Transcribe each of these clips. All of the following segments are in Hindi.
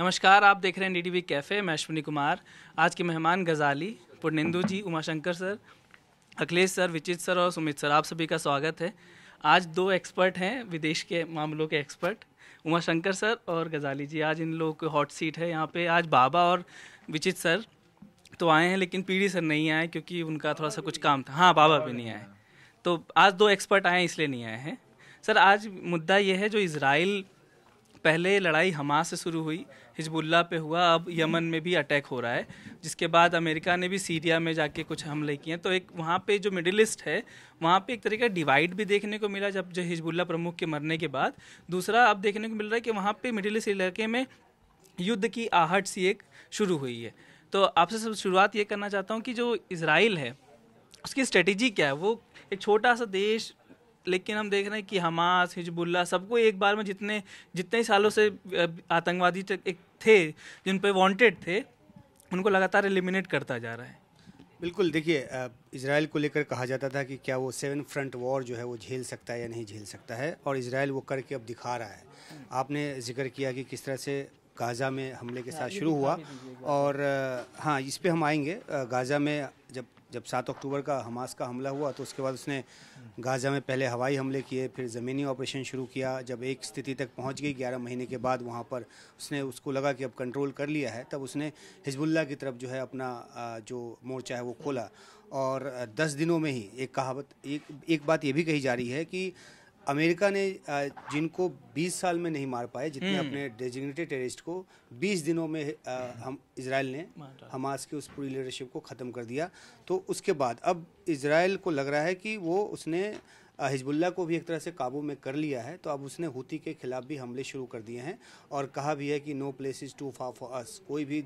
नमस्कार आप देख रहे हैं डी कैफ़े मैं अश्विनी कुमार आज के मेहमान Gazali Purnendu ji Umashankar sir Akhilesh sir Vichit sir और सुमित सर आप सभी का स्वागत है आज दो एक्सपर्ट हैं विदेश के मामलों के एक्सपर्ट उमाशंकर सर और गजाली जी आज इन लोगों की हॉट सीट है यहाँ पे आज बाबा और विचित सर तो आए हैं लेकिन पीढ़ी सर नहीं आए क्योंकि उनका थोड़ा सा कुछ काम था हाँ बाबा भी नहीं आए तो आज दो एक्सपर्ट आए इसलिए नहीं आए हैं सर आज मुद्दा ये है जो इसराइल पहले लड़ाई हमास से शुरू हुई हिजबुल्ला पे हुआ अब यमन में भी अटैक हो रहा है जिसके बाद अमेरिका ने भी सीरिया में जाके कुछ हमले किए हैं तो एक वहाँ पे जो मिडिल ईस्ट है वहाँ पे एक तरीके का डिवाइड भी देखने को मिला जब जो हिजबुल्ला प्रमुख के मरने के बाद दूसरा अब देखने को मिल रहा है कि वहाँ पे मिडिल ईस्ट इलाके में युद्ध की आहट सी एक शुरू हुई है तो आपसे सब शुरुआत ये करना चाहता हूँ कि जो इसराइल है उसकी स्ट्रेटेजी क्या है वो एक छोटा सा देश लेकिन हम देख रहे हैं कि हमास हिजबुल्ला सबको एक बार में जितने जितने सालों से आतंकवादी एक थे जिन पे वांटेड थे उनको लगातार एलिमिनेट करता जा रहा है बिल्कुल देखिए इसराइल को लेकर कहा जाता था कि क्या वो सेवन फ्रंट वॉर जो है वो झेल सकता है या नहीं झेल सकता है और इसराइल वो करके अब दिखा रहा है आपने जिक्र किया कि किस तरह से गाज़ा में हमले के हाँ, साथ शुरू हुआ और हाँ इस पर हम आएंगे गाज़ा में जब जब सात अक्टूबर का हमास का हमला हुआ तो उसके बाद उसने गाज़ा में पहले हवाई हमले किए फिर ज़मीनी ऑपरेशन शुरू किया जब एक स्थिति तक पहुंच गई ग्यारह महीने के बाद वहां पर उसने उसको लगा कि अब कंट्रोल कर लिया है तब उसने हिजबुल्ला की तरफ जो है अपना जो मोर्चा है वो खोला और दस दिनों में ही एक कहावत एक एक बात ये भी कही जा रही है कि अमेरिका ने जिनको 20 साल में नहीं मार पाए जितने हम्म। अपने डेजिग्नेटेड टेररिस्ट को 20 दिनों में हम इसराइल ने हमास की उस पूरी लीडरशिप को ख़त्म कर दिया तो उसके बाद अब इसराइल को लग रहा है कि वो उसने हिजबुल्ला को भी एक तरह से काबू में कर लिया है तो अब उसने हुती के खिलाफ भी हमले शुरू कर दिए हैं और कहा भी है कि no place is too for us कोई भी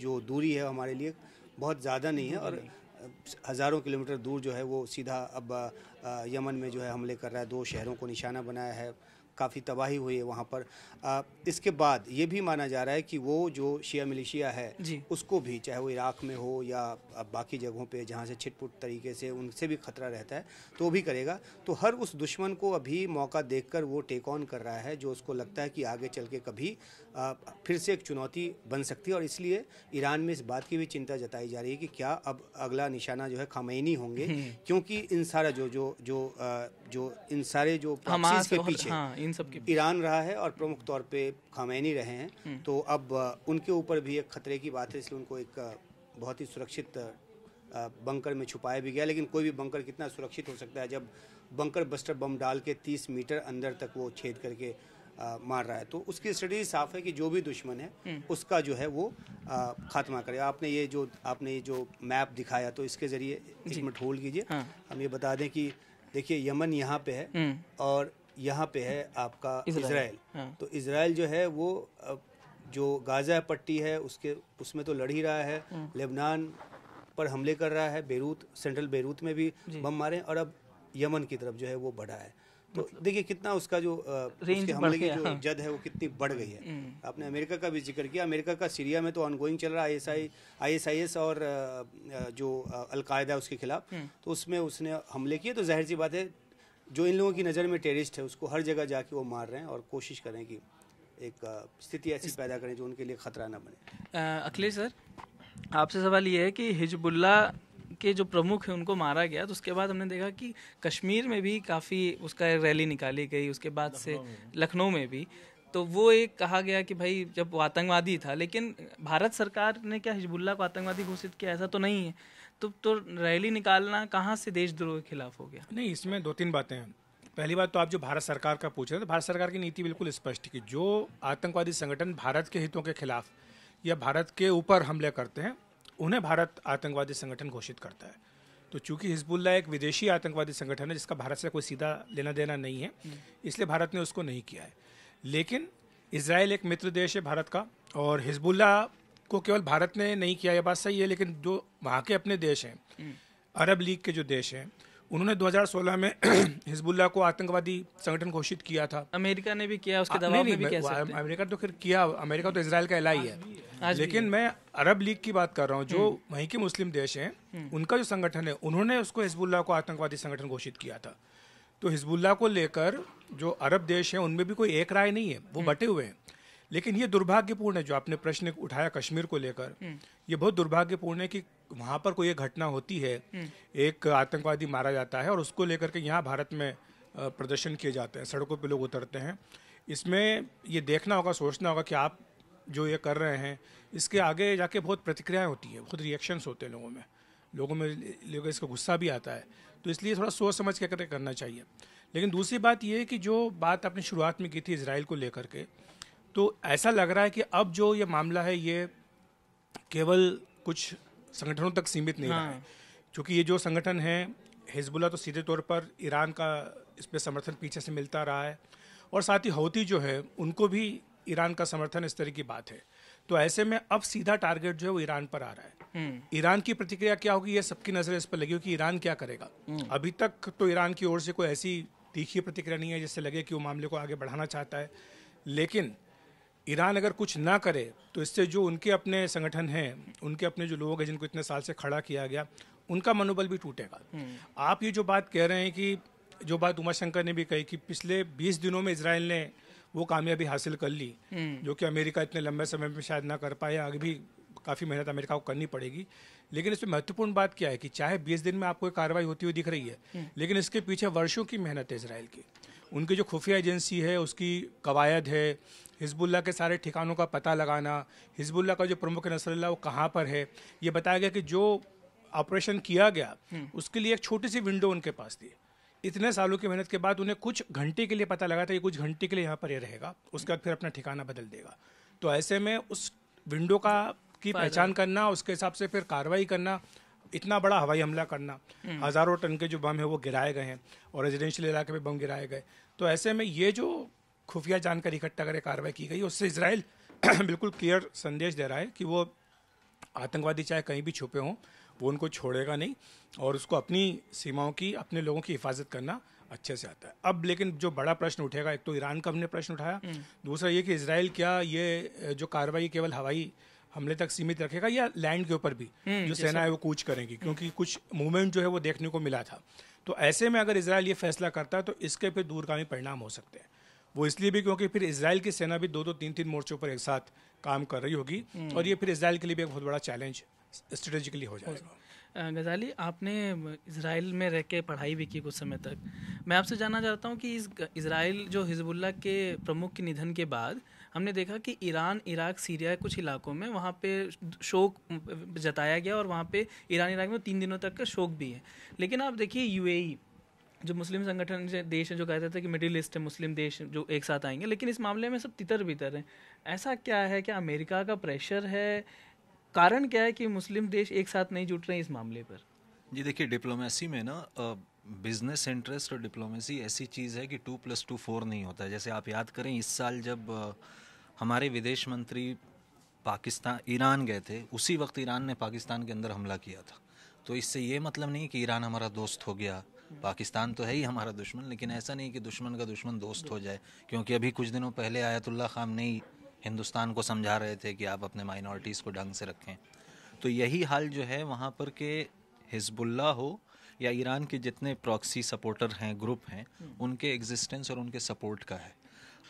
जो दूरी है हमारे लिए बहुत ज़्यादा नहीं है और हज़ारों किलोमीटर दूर जो है वो सीधा अब यमन में जो है हमले कर रहा है दो शहरों को निशाना बनाया है काफ़ी तबाही हुई है वहाँ पर आ, इसके बाद ये भी माना जा रहा है कि वो जो शिया मिलिशिया है उसको भी चाहे वो इराक में हो या बाकी जगहों पे जहाँ से छिटपुट तरीके से उनसे भी खतरा रहता है तो वो भी करेगा तो हर उस दुश्मन को अभी मौका देखकर वो टेक ऑन कर रहा है जो उसको लगता है कि आगे चल के कभी फिर से एक चुनौती बन सकती है और इसलिए ईरान में इस बात की भी चिंता जताई जा रही है कि क्या अब अगला निशाना जो है खामैनी होंगे हम्म। क्योंकि इन सारा जो जो जो जो इन सारे जो के पीछे हाँ, इन सब ईरान रहा है और प्रमुख तौर पे खामैनी रहे हैं हम्म। तो अब उनके ऊपर भी एक खतरे की बात है इसलिए उनको एक बहुत ही सुरक्षित बंकर में छुपाया भी गया लेकिन कोई भी बंकर कितना सुरक्षित हो सकता है जब बंकर बस्टर बम डाल के तीस मीटर अंदर तक वो छेद करके मार रहा है तो उसकी स्टडी साफ है कि जो भी दुश्मन है हम्म। उसका जो है वो खात्मा करे आपने ये जो आपने ये जो मैप दिखाया तो इसके जरिए इसमें ठोल कीजिए हाँ। हम ये बता दें कि देखिए यमन यहाँ पे है हम्म। और यहाँ पे है आपका इसराइल हाँ। तो इसराइल जो है वो जो गाजा पट्टी है उसके उसमें तो लड़ ही रहा है हम्म। लेबनान पर हमले कर रहा है बेरूत सेंट्रल बेरूत में भी बम मारे और अब यमन की तरफ जो है वो बढ़ा है तो मतलब देखिए कितना उसका जो रेंज हमले की जो हाँ। जद है वो कितनी बढ़ गई है हम्म। आपने अमेरिका का भी जिक्र किया अमेरिका का सीरिया में तो ऑनगोइंग चल रहा है आईएसआईएस और जो अलकायदा उसके खिलाफ हम्म। तो उसमें उसने हमले किए तो जाहिर सी बात है जो इन लोगों की नज़र में टेररिस्ट है उसको हर जगह जाके वो मार रहे हैं और कोशिश करें कि एक स्थिति ऐसी पैदा करें जो उनके लिए खतरा ना बने अखिलेश सर आपसे सवाल ये है कि हिजबुल्ला के जो प्रमुख हैं उनको मारा गया तो उसके बाद हमने देखा कि कश्मीर में भी काफ़ी उसका रैली निकाली गई उसके बाद से लखनऊ में भी तो वो एक कहा गया कि भाई जब आतंकवादी था लेकिन भारत सरकार ने क्या हिजबुल्ला को आतंकवादी घोषित किया ऐसा तो नहीं है तो तो रैली निकालना कहाँ से देशद्रोह के खिलाफ हो गया नहीं इसमें दो तीन बातें हैं पहली बात तो आप जो भारत सरकार का पूछ रहे थे तो भारत सरकार की नीति बिल्कुल स्पष्ट की जो आतंकवादी संगठन भारत के हितों के खिलाफ या भारत के ऊपर हमले करते हैं उन्हें भारत आतंकवादी संगठन घोषित करता है तो चूंकि हिजबुल्ला एक विदेशी आतंकवादी संगठन है जिसका भारत से कोई सीधा लेना देना नहीं है हम्म। इसलिए भारत ने उसको नहीं किया है लेकिन इसराइल एक मित्र देश है भारत का और हिजबुल्ला को केवल भारत ने नहीं किया यह बात सही है लेकिन जो वहाँ के अपने देश हैं हम्म। अरब लीग के जो देश हैं उन्होंने 2016 में हिजबुल्ला को आतंकवादी संगठन घोषित किया था अमेरिका ने भी किया उसके दबाव में भी तो किया अमेरिका तो फिर किया अमेरिका तो इसराइल का एलाई है लेकिन मैं अरब लीग की बात कर रहा हूँ जो हम्म। वहीं के मुस्लिम देश हैं हम्म। उनका जो संगठन है उन्होंने उसको हिजबुल्ला को आतंकवादी संगठन घोषित किया था तो हिजबुल्ला को लेकर जो अरब देश हैं उनमें भी कोई एक राय नहीं है वो हम्म। बटे हुए हैं लेकिन ये दुर्भाग्यपूर्ण है जो आपने प्रश्न उठाया कश्मीर को लेकर ये बहुत दुर्भाग्यपूर्ण है कि वहाँ पर कोई एक घटना होती है हम्म। एक आतंकवादी मारा जाता है और उसको लेकर के यहाँ भारत में प्रदर्शन किए जाते हैं सड़कों पे लोग उतरते हैं इसमें ये देखना होगा सोचना होगा कि आप जो ये कर रहे हैं इसके आगे जाके बहुत प्रतिक्रियाएँ होती हैं बहुत रिएक्शंस होते हैं लोगों में लोगों में लोगों इसका गुस्सा भी आता है तो इसलिए थोड़ा सोच समझ के करके करना चाहिए लेकिन दूसरी बात यह है कि जो बात आपने शुरुआत में की थी इसराइल को लेकर के तो ऐसा लग रहा है कि अब जो ये मामला है ये केवल कुछ संगठनों तक सीमित नहीं हाँ। रहा है क्योंकि ये जो संगठन है हिजबुल्ला तो सीधे तौर पर ईरान का इस पर समर्थन पीछे से मिलता रहा है और साथ ही हौती जो है उनको भी ईरान का समर्थन इस तरह की बात है तो ऐसे में अब सीधा टारगेट जो है वो ईरान पर आ रहा है हम्म। ईरान की प्रतिक्रिया क्या होगी ये सबकी नजर इस पर लगी कि ईरान क्या करेगा हम्म। अभी तक तो ईरान की ओर से कोई ऐसी तीखी प्रतिक्रिया नहीं है जिससे लगे कि वो मामले को आगे बढ़ाना चाहता है लेकिन ईरान अगर कुछ ना करे तो इससे जो उनके अपने संगठन हैं उनके अपने जो लोग हैं जिनको इतने साल से खड़ा किया गया उनका मनोबल भी टूटेगा हम्म। आप ये जो बात कह रहे हैं कि जो बात उमाशंकर ने भी कही कि पिछले 20 दिनों में इसराइल ने वो कामयाबी हासिल कर ली हम्म। जो कि अमेरिका इतने लंबे समय में शायद ना कर पाए आगे भी काफ़ी मेहनत अमेरिका को करनी पड़ेगी लेकिन इसमें महत्वपूर्ण बात क्या है कि चाहे बीस दिन में आपको कार्रवाई होती हुई दिख रही है हम्म। लेकिन इसके पीछे वर्षों की मेहनत है इसराइल की उनकी जो खुफिया एजेंसी है उसकी कवायद है हिजबुल्ला के सारे ठिकानों का पता लगाना हिजबुल्ला का जो प्रमुख नसरल्ला वो कहाँ पर है ये बताया गया कि जो ऑपरेशन किया गया हम्म। उसके लिए एक छोटी सी विंडो उनके पास थी इतने सालों की मेहनत के बाद उन्हें कुछ घंटे के लिए पता लगा था कि कुछ घंटे के लिए यहाँ पर ये यह रहेगा उसके बाद फिर अपना ठिकाना बदल देगा तो ऐसे में उस विंडो का की पहचान करना उसके हिसाब से फिर कार्रवाई करना इतना बड़ा हवाई हमला करना हम्म। हज़ारों टन के जो बम है वो गिराए गए हैं और रेजिडेंशियल इलाके में बम गिराए गए तो ऐसे में ये जो खुफिया जानकारी इकट्ठा करे कार्रवाई की गई उससे इसराइल बिल्कुल क्लियर संदेश दे रहा है कि वो आतंकवादी चाहे कहीं भी छुपे हों वो उनको छोड़ेगा नहीं और उसको अपनी सीमाओं की अपने लोगों की हिफाजत करना अच्छे से आता है अब लेकिन जो बड़ा प्रश्न उठेगा एक तो ईरान का हमने प्रश्न उठाया हम्म। दूसरा ये कि इसराइल क्या ये जो कार्रवाई केवल हवाई हमले तक सीमित रखेगा या लैंड के ऊपर भी हम्म, जो सेना है वो कूच करेंगी हम्म। क्योंकि कुछ मूवमेंट जो है वो देखने को मिला था तो ऐसे में अगर इसराइल ये फैसला करता है तो इसके फिर दूरगामी परिणाम हो सकते हैं वो इसलिए भी क्योंकि फिर इसराइल की सेना भी दो दो तीन तीन मोर्चों पर एक साथ काम कर रही होगी हम्म। और ये फिर इसराइल के लिए भी एक बहुत बड़ा चैलेंज स्ट्रेटेजिकली हो जाएगा गज़ाली आपने इसराइल में रह के पढ़ाई भी की कुछ समय तक मैं आपसे जानना चाहता हूँ कि इस इसराइल जो हिजबुल्ला के प्रमुख के निधन के बाद हमने देखा कि ईरान इराक सीरिया कुछ इलाकों में वहाँ पे शोक जताया गया और वहाँ पे ईरान इराक में तीन दिनों तक का शोक भी है लेकिन आप देखिए यूएई जो मुस्लिम संगठन देश हैं जो कहते थे कि मिडिल ईस्ट है मुस्लिम देश जो एक साथ आएंगे लेकिन इस मामले में सब तितर बितर हैं ऐसा क्या है क्या अमेरिका का प्रेशर है कारण क्या है कि मुस्लिम देश एक साथ नहीं जुट रहे हैं इस मामले पर जी देखिए डिप्लोमेसी में ना बिजनेस इंटरेस्ट और डिप्लोमेसी ऐसी चीज़ है कि टू प्लस टू फोर नहीं होता है जैसे आप याद करें इस साल जब हमारे विदेश मंत्री पाकिस्तान ईरान गए थे उसी वक्त ईरान ने पाकिस्तान के अंदर हमला किया था तो इससे ये मतलब नहीं कि ईरान हमारा दोस्त हो गया पाकिस्तान तो है ही हमारा दुश्मन लेकिन ऐसा नहीं कि दुश्मन का दुश्मन दोस्त हो जाए क्योंकि अभी कुछ दिनों पहले आयतुल्ला खाम ने हिंदुस्तान को समझा रहे थे कि आप अपने माइनॉरिटीज़ को ढंग से रखें तो यही हाल जो है वहाँ पर के हिजबुल्ला हो या ईरान के जितने प्रॉक्सी सपोर्टर हैं ग्रुप हैं उनके एग्जिस्टेंस और उनके सपोर्ट का है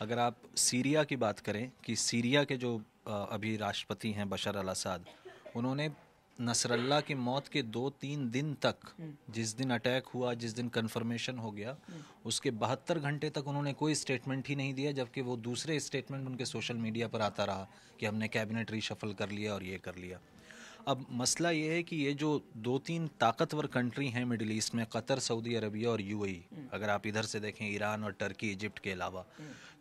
अगर आप सीरिया की बात करें कि सीरिया के जो अभी राष्ट्रपति हैं बशर अल असाद उन्होंने नसरल्ला की मौत के दो तीन दिन तक हम्म। जिस दिन अटैक हुआ जिस दिन कन्फर्मेशन हो गया हम्म। उसके बहत्तर घंटे तक उन्होंने कोई स्टेटमेंट ही नहीं दिया जबकि वो दूसरे स्टेटमेंट उनके सोशल मीडिया पर आता रहा कि हमने कैबिनेट रीशफल कर लिया और ये कर लिया अब मसला ये है कि ये जो दो तीन ताकतवर कंट्री हैं मिडिल ईस्ट में कतर सऊदी अरबिया और यू e, हम्म। अगर आप इधर से देखें ईरान और टर्की इजिप्ट के अलावा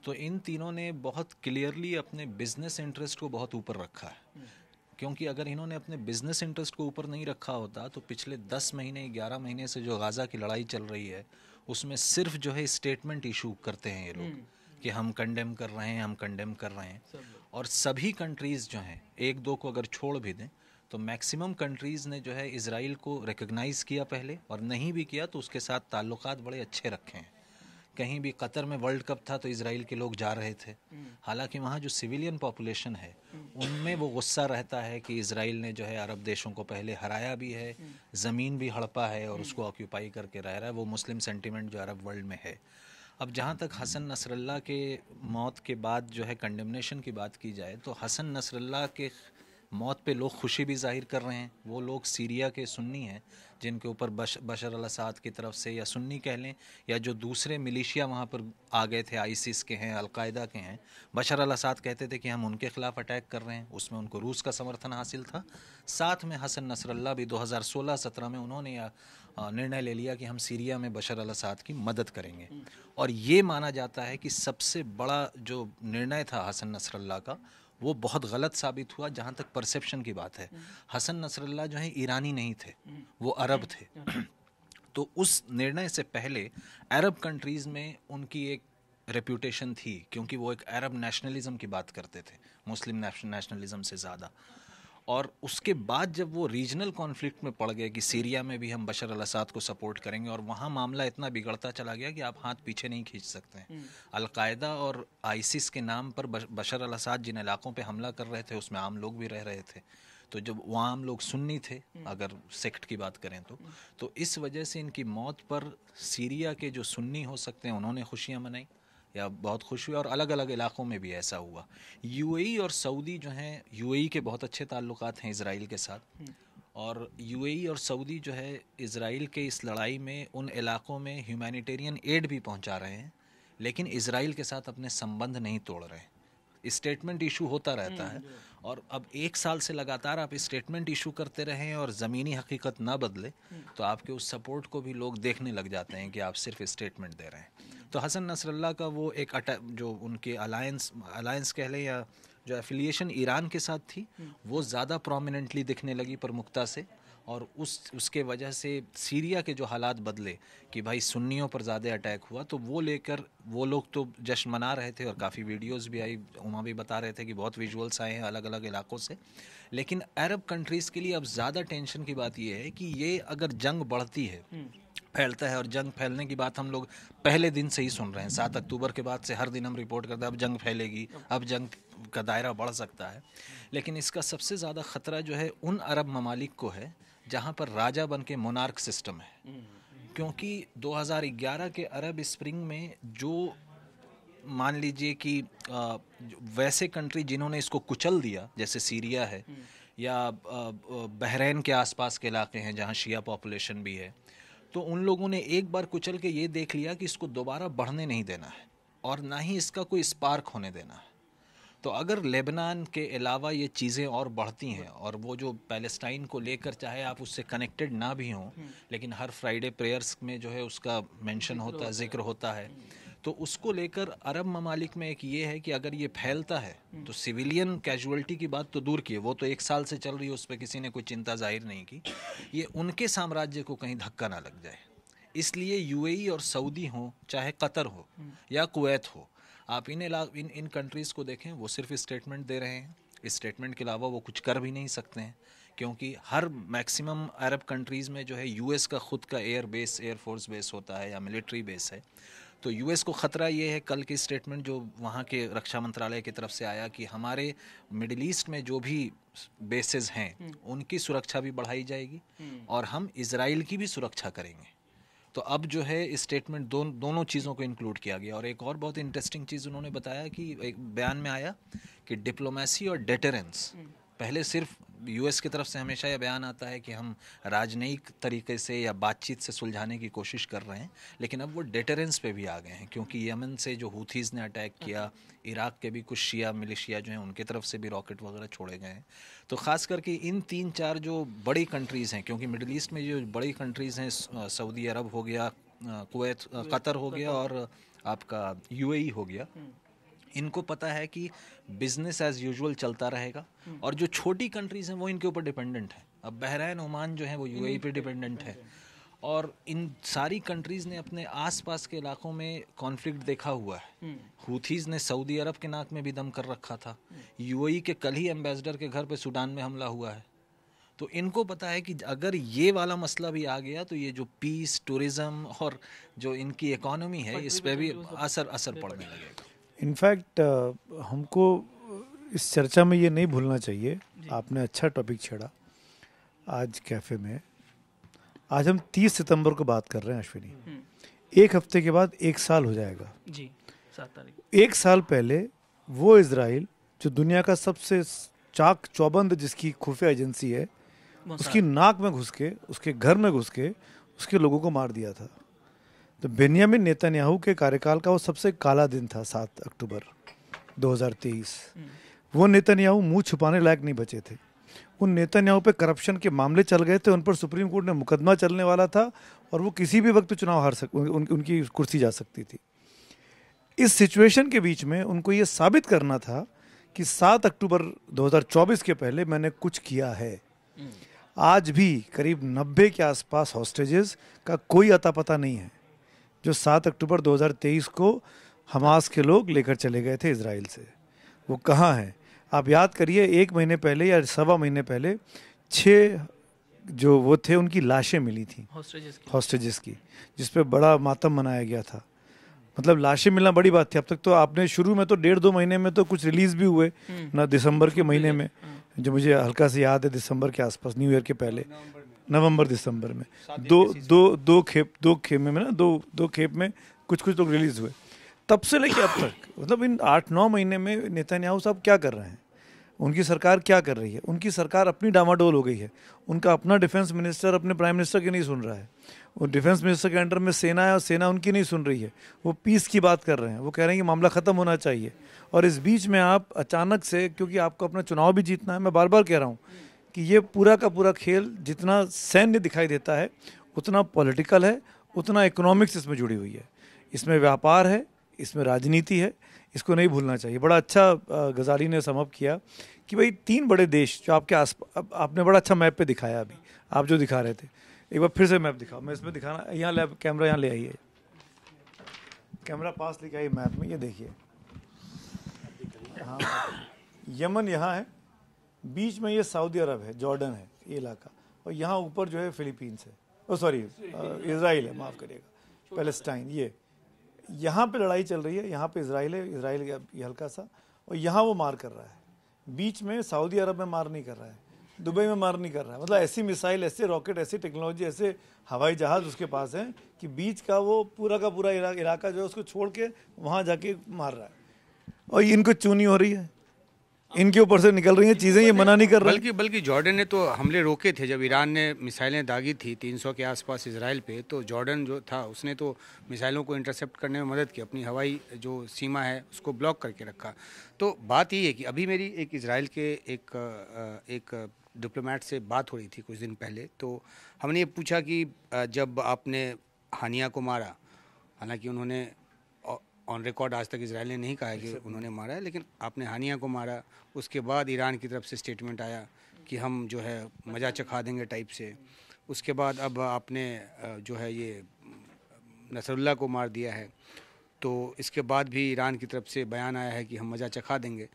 तो इन तीनों ने बहुत क्लियरली अपने बिजनेस इंटरेस्ट को बहुत ऊपर रखा है क्योंकि अगर इन्होंने अपने बिजनेस इंटरेस्ट को ऊपर नहीं रखा होता तो पिछले दस महीने ग्यारह महीने से जो गाज़ा की लड़ाई चल रही है उसमें सिर्फ जो है स्टेटमेंट इशू करते हैं ये लोग हम्म। कि हम कंडेम कर रहे हैं हम कंडेम कर रहे हैं और सभी कंट्रीज़ जो हैं एक दो को अगर छोड़ भी दें तो मैक्सिमम कंट्रीज़ ने जो है इसराइल को रिकग्नाइज़ किया पहले और नहीं भी किया तो उसके साथ ताल्लुक बड़े अच्छे रखे हैं कहीं भी कतर में वर्ल्ड कप था तो इसराइल के लोग जा रहे थे हम्म। हालांकि वहाँ जो सिविलियन पॉपुलेशन है हम्म। उनमें वो गुस्सा रहता है कि इसराइल ने जो है अरब देशों को पहले हराया भी है हम्म। ज़मीन भी हड़पा है और उसको ऑक्यूपाई करके रह रहा है वो मुस्लिम सेंटिमेंट जो अरब वर्ल्ड में है अब जहाँ तक हसन नसरल्ला के मौत के बाद जो है कंडमनेशन की बात की जाए तो हसन नसरल्ला के मौत पे लोग खुशी भी जाहिर कर रहे हैं वो लोग सीरिया के सुन्नी हैं जिनके ऊपर बश, बशर अल असाद की तरफ से या सुन्नी कह लें या जो दूसरे मिलिशिया वहाँ पर आ गए थे आईसिस के हैं अलकायदा के हैं बशर अल असाद कहते थे कि हम उनके खिलाफ अटैक कर रहे हैं उसमें उनको रूस का समर्थन हासिल था साथ में हसन नसरल्ला भी 2016-17 में उन्होंने निर्णय ले लिया कि हम सीरिया में बशर अल असाद की मदद करेंगे और ये माना जाता है कि सबसे बड़ा जो निर्णय था हसन नसरल्ला का वो बहुत गलत साबित हुआ जहाँ तक परसेप्शन की बात है हसन नसरल्ला जो है ईरानी नहीं थे वो अरब थे तो उस निर्णय से पहले अरब कंट्रीज़ में उनकी एक रेप्यूटेशन थी क्योंकि वो एक अरब नेशनलिज्म की बात करते थे मुस्लिम नेशनलिज्म से ज़्यादा और उसके बाद जब वो रीजनल कॉन्फ्लिक्ट में पड़ गए कि सीरिया में भी हम बशर अल असाद को सपोर्ट करेंगे और वहाँ मामला इतना बिगड़ता चला गया कि आप हाथ पीछे नहीं खींच सकते हैं अलकायदा हम्म। और आइसिस के नाम पर बशर अल असाद जिन इलाकों पर हमला कर रहे थे उसमें आम लोग भी रह रहे थे तो जब वहाँ आम लोग सुन्नी थे हम्म। अगर सेक्ट की बात करें तो हम्म। तो इस वजह से इनकी मौत पर सीरिया के जो सुन्नी हो सकते हैं उन्होंने खुशियाँ मनाई या बहुत खुश हुए और अलग अलग इलाकों में भी ऐसा हुआ यू और सऊदी जो हैं यू के बहुत अच्छे ताल्लुक हैं इसराइल के साथ हम्म। और यू और सऊदी जो है इसराइल के इस लड़ाई में उन इलाकों में ह्यूमैनिटेरियन एड भी पहुंचा रहे हैं लेकिन इसराइल के साथ अपने संबंध नहीं तोड़ रहे हैं स्टेटमेंट इशू होता रहता है हम्म। और अब एक साल से लगातार आप स्टेटमेंट इशू करते रहें और ज़मीनी हकीकत ना बदले हम्म। तो आपके उस सपोर्ट को भी लोग देखने लग जाते हैं कि आप सिर्फ स्टेटमेंट दे रहे हैं तो हसन नसरल्ला का वो एक अटैक जो उनके अलायंस अलायंस कह लें या जो एफिलिएशन ईरान के साथ थी हम्म। वो ज़्यादा प्रोमिनेंटली दिखने लगी प्रमुखता से और उस उसके वजह से सीरिया के जो हालात बदले कि भाई सुन्नियों पर ज़्यादा अटैक हुआ तो वो लेकर वो लोग तो जश्न मना रहे थे और काफ़ी वीडियोस भी आई उमा भी बता रहे थे कि बहुत विजुअल्स आए हैं अलग अलग इलाकों से लेकिन अरब कंट्रीज़ के लिए अब ज़्यादा टेंशन की बात यह है कि ये अगर जंग बढ़ती है हम्म। फैलता है और जंग फैलने की बात हम लोग पहले दिन से ही सुन रहे हैं सात अक्टूबर के बाद से हर दिन हम रिपोर्ट करते हैं अब जंग फैलेगी अब जंग का दायरा बढ़ सकता है लेकिन इसका सबसे ज़्यादा ख़तरा जो है उन अरब ममालिक को है जहाँ पर राजा बन के मोनार्क सिस्टम है क्योंकि 2011 के अरब स्प्रिंग में जो मान लीजिए कि वैसे कंट्री जिन्होंने इसको कुचल दिया जैसे सीरिया है या बहरीन के आसपास के इलाके हैं जहाँ शिया पॉपुलेशन भी है तो उन लोगों ने एक बार कुचल के ये देख लिया कि इसको दोबारा बढ़ने नहीं देना है और ना ही इसका कोई स्पार्क होने देना है तो अगर लेबनान के अलावा ये चीज़ें और बढ़ती हैं और वो जो पैलेस्टाइन को लेकर चाहे आप उससे कनेक्टेड ना भी हों हम्म। लेकिन हर फ्राइडे प्रेयर्स में जो है उसका मेंशन होता है जिक्र होता है हम्म। तो उसको लेकर अरब ममालिक में एक ये है कि अगर ये फैलता है तो सिविलियन कैजुअल्टी की बात तो दूर की है वो तो एक साल से चल रही है उस पर किसी ने कोई चिंता जाहिर नहीं की ये उनके साम्राज्य को कहीं धक्का ना लग जाए इसलिए यूएई और सऊदी हो चाहे कतर हो हम्म। या कुवैत हो आप इन इन इन कंट्रीज़ को देखें वो सिर्फ स्टेटमेंट दे रहे हैं इस स्टेटमेंट के अलावा वो कुछ कर भी नहीं सकते हैं क्योंकि हर मैक्सिमम अरब कंट्रीज़ में जो है यूएस का खुद का एयर बेस एयरफोर्स बेस होता है या मिलिट्री बेस है तो यूएस को ख़तरा ये है कल की स्टेटमेंट जो वहाँ के रक्षा मंत्रालय की तरफ से आया कि हमारे मिडिल ईस्ट में जो भी बेसेस हैं हम्म। उनकी सुरक्षा भी बढ़ाई जाएगी हम्म। और हम इसराइल की भी सुरक्षा करेंगे तो अब जो है स्टेटमेंट दो, दोनों चीज़ों को इंक्लूड किया गया और एक और बहुत इंटरेस्टिंग चीज़ उन्होंने बताया कि एक बयान में आया कि डिप्लोमेसी और डेटरेंस पहले सिर्फ यूएस की तरफ से हमेशा यह बयान आता है कि हम राजनयिक तरीके से या बातचीत से सुलझाने की कोशिश कर रहे हैं लेकिन अब वो डेटरेंस पे भी आ गए हैं क्योंकि यमन से जो हूथीज़ ने अटैक किया इराक के भी कुछ शिया मिलिशिया जो हैं उनकी तरफ से भी रॉकेट वगैरह छोड़े गए हैं तो ख़ास करके इन तीन चार जो बड़ी कंट्रीज़ हैं क्योंकि मिडल ईस्ट में जो बड़ी कंट्रीज़ हैं सऊदी अरब हो गया कुवैत कतर हो गया और आपका यू e हो गया हम्म। इनको पता है कि बिजनेस एज यूजुअल चलता रहेगा और जो छोटी कंट्रीज हैं वो इनके ऊपर डिपेंडेंट है अब बहराइन ओमान जो है वो यू e पे डिपेंडेंट है और इन सारी कंट्रीज़ ने अपने आसपास के इलाकों में कॉन्फ्लिक्ट देखा हुआ है हूथीज़ हम्म। ने सऊदी अरब के नाक में भी दम कर रखा था यूएई e के कल ही एम्बेसडर के घर पे सूडान में हमला हुआ है तो इनको पता है कि अगर ये वाला मसला भी आ गया तो ये जो पीस टूरिज़्म और जो इनकी इकोनॉमी है इस पर भी असर असर पड़ने लगेगा इनफैक्ट हमको इस चर्चा में ये नहीं भूलना चाहिए आपने अच्छा टॉपिक छेड़ा आज कैफ़े में आज हम 30 सितंबर को बात कर रहे हैं अश्विनी हम्म। एक हफ्ते के बाद एक साल हो जाएगा जी तारीख एक साल पहले वो इसराइल जो दुनिया का सबसे चाक चौबंद जिसकी खुफिया एजेंसी है उसकी नाक में घुस के उसके घर में घुस के उसके लोगों को मार दिया था तो बेनियामिन नेतन्याहू के कार्यकाल का वो सबसे काला दिन था सात अक्टूबर 2023 हम्म। वो नेतन्याहू मुंह छुपाने लायक नहीं बचे थे उन नेतन्याहू पे करप्शन के मामले चल गए थे उन पर सुप्रीम कोर्ट ने मुकदमा चलने वाला था और वो किसी भी वक्त चुनाव हार सक उन, उनकी कुर्सी जा सकती थी इस सिचुएशन के बीच में उनको ये साबित करना था कि 7 अक्टूबर 2024 के पहले मैंने कुछ किया है हम्म। आज भी करीब 90 के आसपास हॉस्टेजेस का कोई अता पता नहीं है जो 7 अक्टूबर 2023 को हमास के लोग लेकर चले गए थे इसराइल से वो कहाँ हैं आप याद करिए एक महीने पहले या सवा महीने पहले छः जो वो थे उनकी लाशें मिली थी हॉस्टेजेस की जिस पर बड़ा मातम मनाया गया था मतलब लाशें मिलना बड़ी बात थी अब तक तो आपने शुरू में तो डेढ़ दो महीने में तो कुछ रिलीज भी हुए हम्म। ना दिसंबर के महीने में जो मुझे हल्का से याद है दिसंबर के आसपास न्यू ईयर के पहले नवंबर दिसंबर में दो दो दो खेप दो खेमे में ना दो दो खेप में कुछ कुछ लोग रिलीज हुए तब से लेके अब तक मतलब इन आठ नौ महीने में नेतन्याहू साहब क्या कर रहे हैं उनकी सरकार क्या कर रही है उनकी सरकार अपनी डामाडोल हो गई है उनका अपना डिफेंस मिनिस्टर अपने प्राइम मिनिस्टर की नहीं सुन रहा है वो डिफेंस मिनिस्टर के अंडर में सेना है और सेना उनकी नहीं सुन रही है वो पीस की बात कर रहे हैं वो कह रहे हैं कि मामला ख़त्म होना चाहिए और इस बीच में आप अचानक से क्योंकि आपको अपना चुनाव भी जीतना है मैं बार बार कह रहा हूँ कि ये पूरा का पूरा खेल जितना सैन्य दिखाई देता है उतना पॉलिटिकल है उतना इकोनॉमिक्स इसमें जुड़ी हुई है इसमें व्यापार है इसमें राजनीति है इसको नहीं भूलना चाहिए बड़ा अच्छा गजाली ने समअप किया कि भाई तीन बड़े देश जो आपके आस आपने बड़ा अच्छा मैप पे दिखाया अभी आप जो दिखा रहे थे एक बार फिर से मैप दिखाओ मैं इसमें दिखाना यहाँ लैब कैमरा यहाँ ले आइए कैमरा पास लेके आइए मैप में ये देखिए हाँ यमन यहाँ है बीच में ये सऊदी अरब है जॉर्डन है ये इलाका और यहाँ ऊपर जो है फिलीपींस है ओ सॉरी इसराइल है माफ़ करिएगा पैलेस्टाइन ये यहाँ पे लड़ाई चल रही है यहाँ पे इसराइल है इसराइल हल्का सा और यहाँ वो मार कर रहा है बीच में सऊदी अरब में मार नहीं कर रहा है दुबई में मार नहीं कर रहा है मतलब ऐसी मिसाइल ऐसे रॉकेट ऐसी टेक्नोलॉजी ऐसे हवाई जहाज़ उसके पास हैं कि बीच का वो पूरा का पूरा इलाका जो है उसको छोड़ के वहाँ जाके मार रहा है और इनको चूनी हो रही है इनके ऊपर से निकल रही हैं चीज़ें ये मना नहीं कर रहे बल्कि बल्कि जॉर्डन ने तो हमले रोके थे जब ईरान ने मिसाइलें दागी थी 300 के आसपास इसराइल पे तो जॉर्डन जो था उसने तो मिसाइलों को इंटरसेप्ट करने में मदद की अपनी हवाई जो सीमा है उसको ब्लॉक करके रखा तो बात ये है कि अभी मेरी एक इसराइल के एक एक डिप्लोमेट से बात हो रही थी कुछ दिन पहले तो हमने ये पूछा कि जब आपने हानिया को मारा हालांकि उन्होंने ऑन रिकॉर्ड आज तक इसराइल ने नहीं कहा कि उन्होंने मारा है लेकिन आपने हानिया को मारा उसके बाद ईरान की तरफ से स्टेटमेंट आया कि हम जो है मजा चखा देंगे टाइप से उसके बाद अब आपने जो है ये नसरुल्ला को मार दिया है तो इसके बाद भी ईरान की तरफ से बयान आया है कि हम मजा चखा देंगे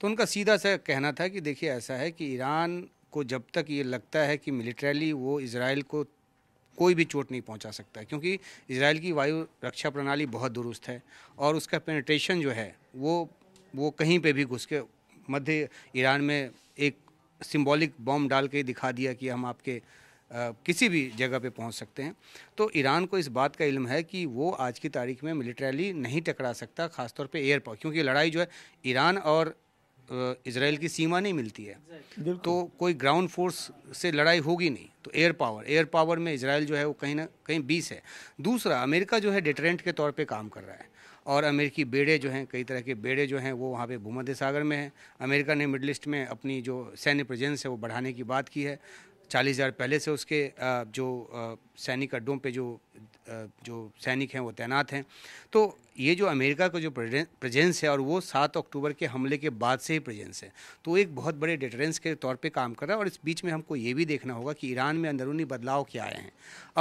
तो उनका सीधा सा कहना था कि देखिए ऐसा है कि ईरान को जब तक ये लगता है कि मिलिट्रली वो इसराइल को कोई भी चोट नहीं पहुंचा सकता क्योंकि इसराइल की वायु रक्षा प्रणाली बहुत दुरुस्त है और उसका पेनिट्रेशन जो है वो वो कहीं पे भी घुस के मध्य ईरान में एक सिंबॉलिक बॉम्ब डाल के दिखा दिया कि हम आपके आ, किसी भी जगह पे पहुंच सकते हैं तो ईरान को इस बात का इल्म है कि वो आज की तारीख में मिलिट्रली नहीं टकरा सकता खासतौर पे एयर पावर क्योंकि लड़ाई जो है ईरान और इसराइल की सीमा नहीं मिलती है तो कोई ग्राउंड फोर्स से लड़ाई होगी नहीं तो एयर पावर एयर पावर में इसराइल जो है वो कहीं ना कहीं बीस है दूसरा अमेरिका जो है डिटरेंट के तौर पे काम कर रहा है और अमेरिकी बेड़े जो हैं कई तरह के बेड़े जो हैं वो वहाँ पे भूमध्य सागर में हैं अमेरिका ने मिडल ईस्ट में अपनी जो सैन्य प्रेजेंस है वो बढ़ाने की बात की है चालीस हज़ार पहले से उसके जो सैनिक अड्डों पे जो जो सैनिक हैं वो तैनात हैं तो ये जो अमेरिका का जो प्रेजेंस है और वो सात अक्टूबर के हमले के बाद से ही प्रेजेंस है तो एक बहुत बड़े डिटरेंस के तौर पे काम कर रहा है और इस बीच में हमको ये भी देखना होगा कि ईरान में अंदरूनी बदलाव क्या आए हैं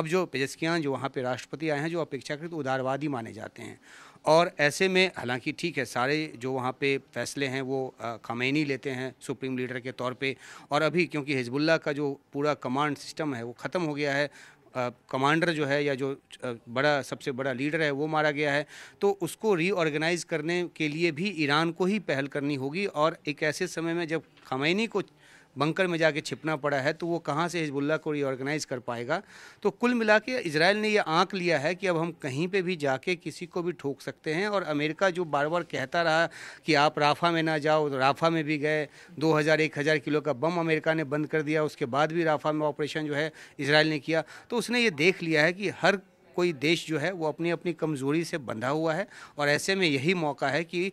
अब जो पेजस्कियान जो वहाँ पर राष्ट्रपति आए हैं जो अपेक्षाकृत उदारवादी माने जाते हैं और ऐसे में हालांकि ठीक है सारे जो वहाँ पे फैसले हैं वो खमैनी लेते हैं सुप्रीम लीडर के तौर पे और अभी क्योंकि हिजबुल्ला का जो पूरा कमांड सिस्टम है वो ख़त्म हो गया है कमांडर जो है या जो बड़ा सबसे बड़ा लीडर है वो मारा गया है तो उसको रीऑर्गेनाइज करने के लिए भी ईरान को ही पहल करनी होगी और एक ऐसे समय में जब खमैनी को बंकर में जाके छिपना पड़ा है तो वो कहाँ से हिजबुल्ला को रिऑर्गेनाइज़ कर पाएगा तो कुल मिला के इसराइल ने ये आंक लिया है कि अब हम कहीं पे भी जाके किसी को भी ठोक सकते हैं और अमेरिका जो बार बार कहता रहा कि आप राफा में ना जाओ तो राफा में भी गए दो हज़ार एक हज़ार किलो का बम अमेरिका ने बंद कर दिया उसके बाद भी राफा में ऑपरेशन जो है इसराइल ने किया तो उसने ये देख लिया है कि हर कोई देश जो है वो अपनी अपनी कमज़ोरी से बंधा हुआ है और ऐसे में यही मौका है कि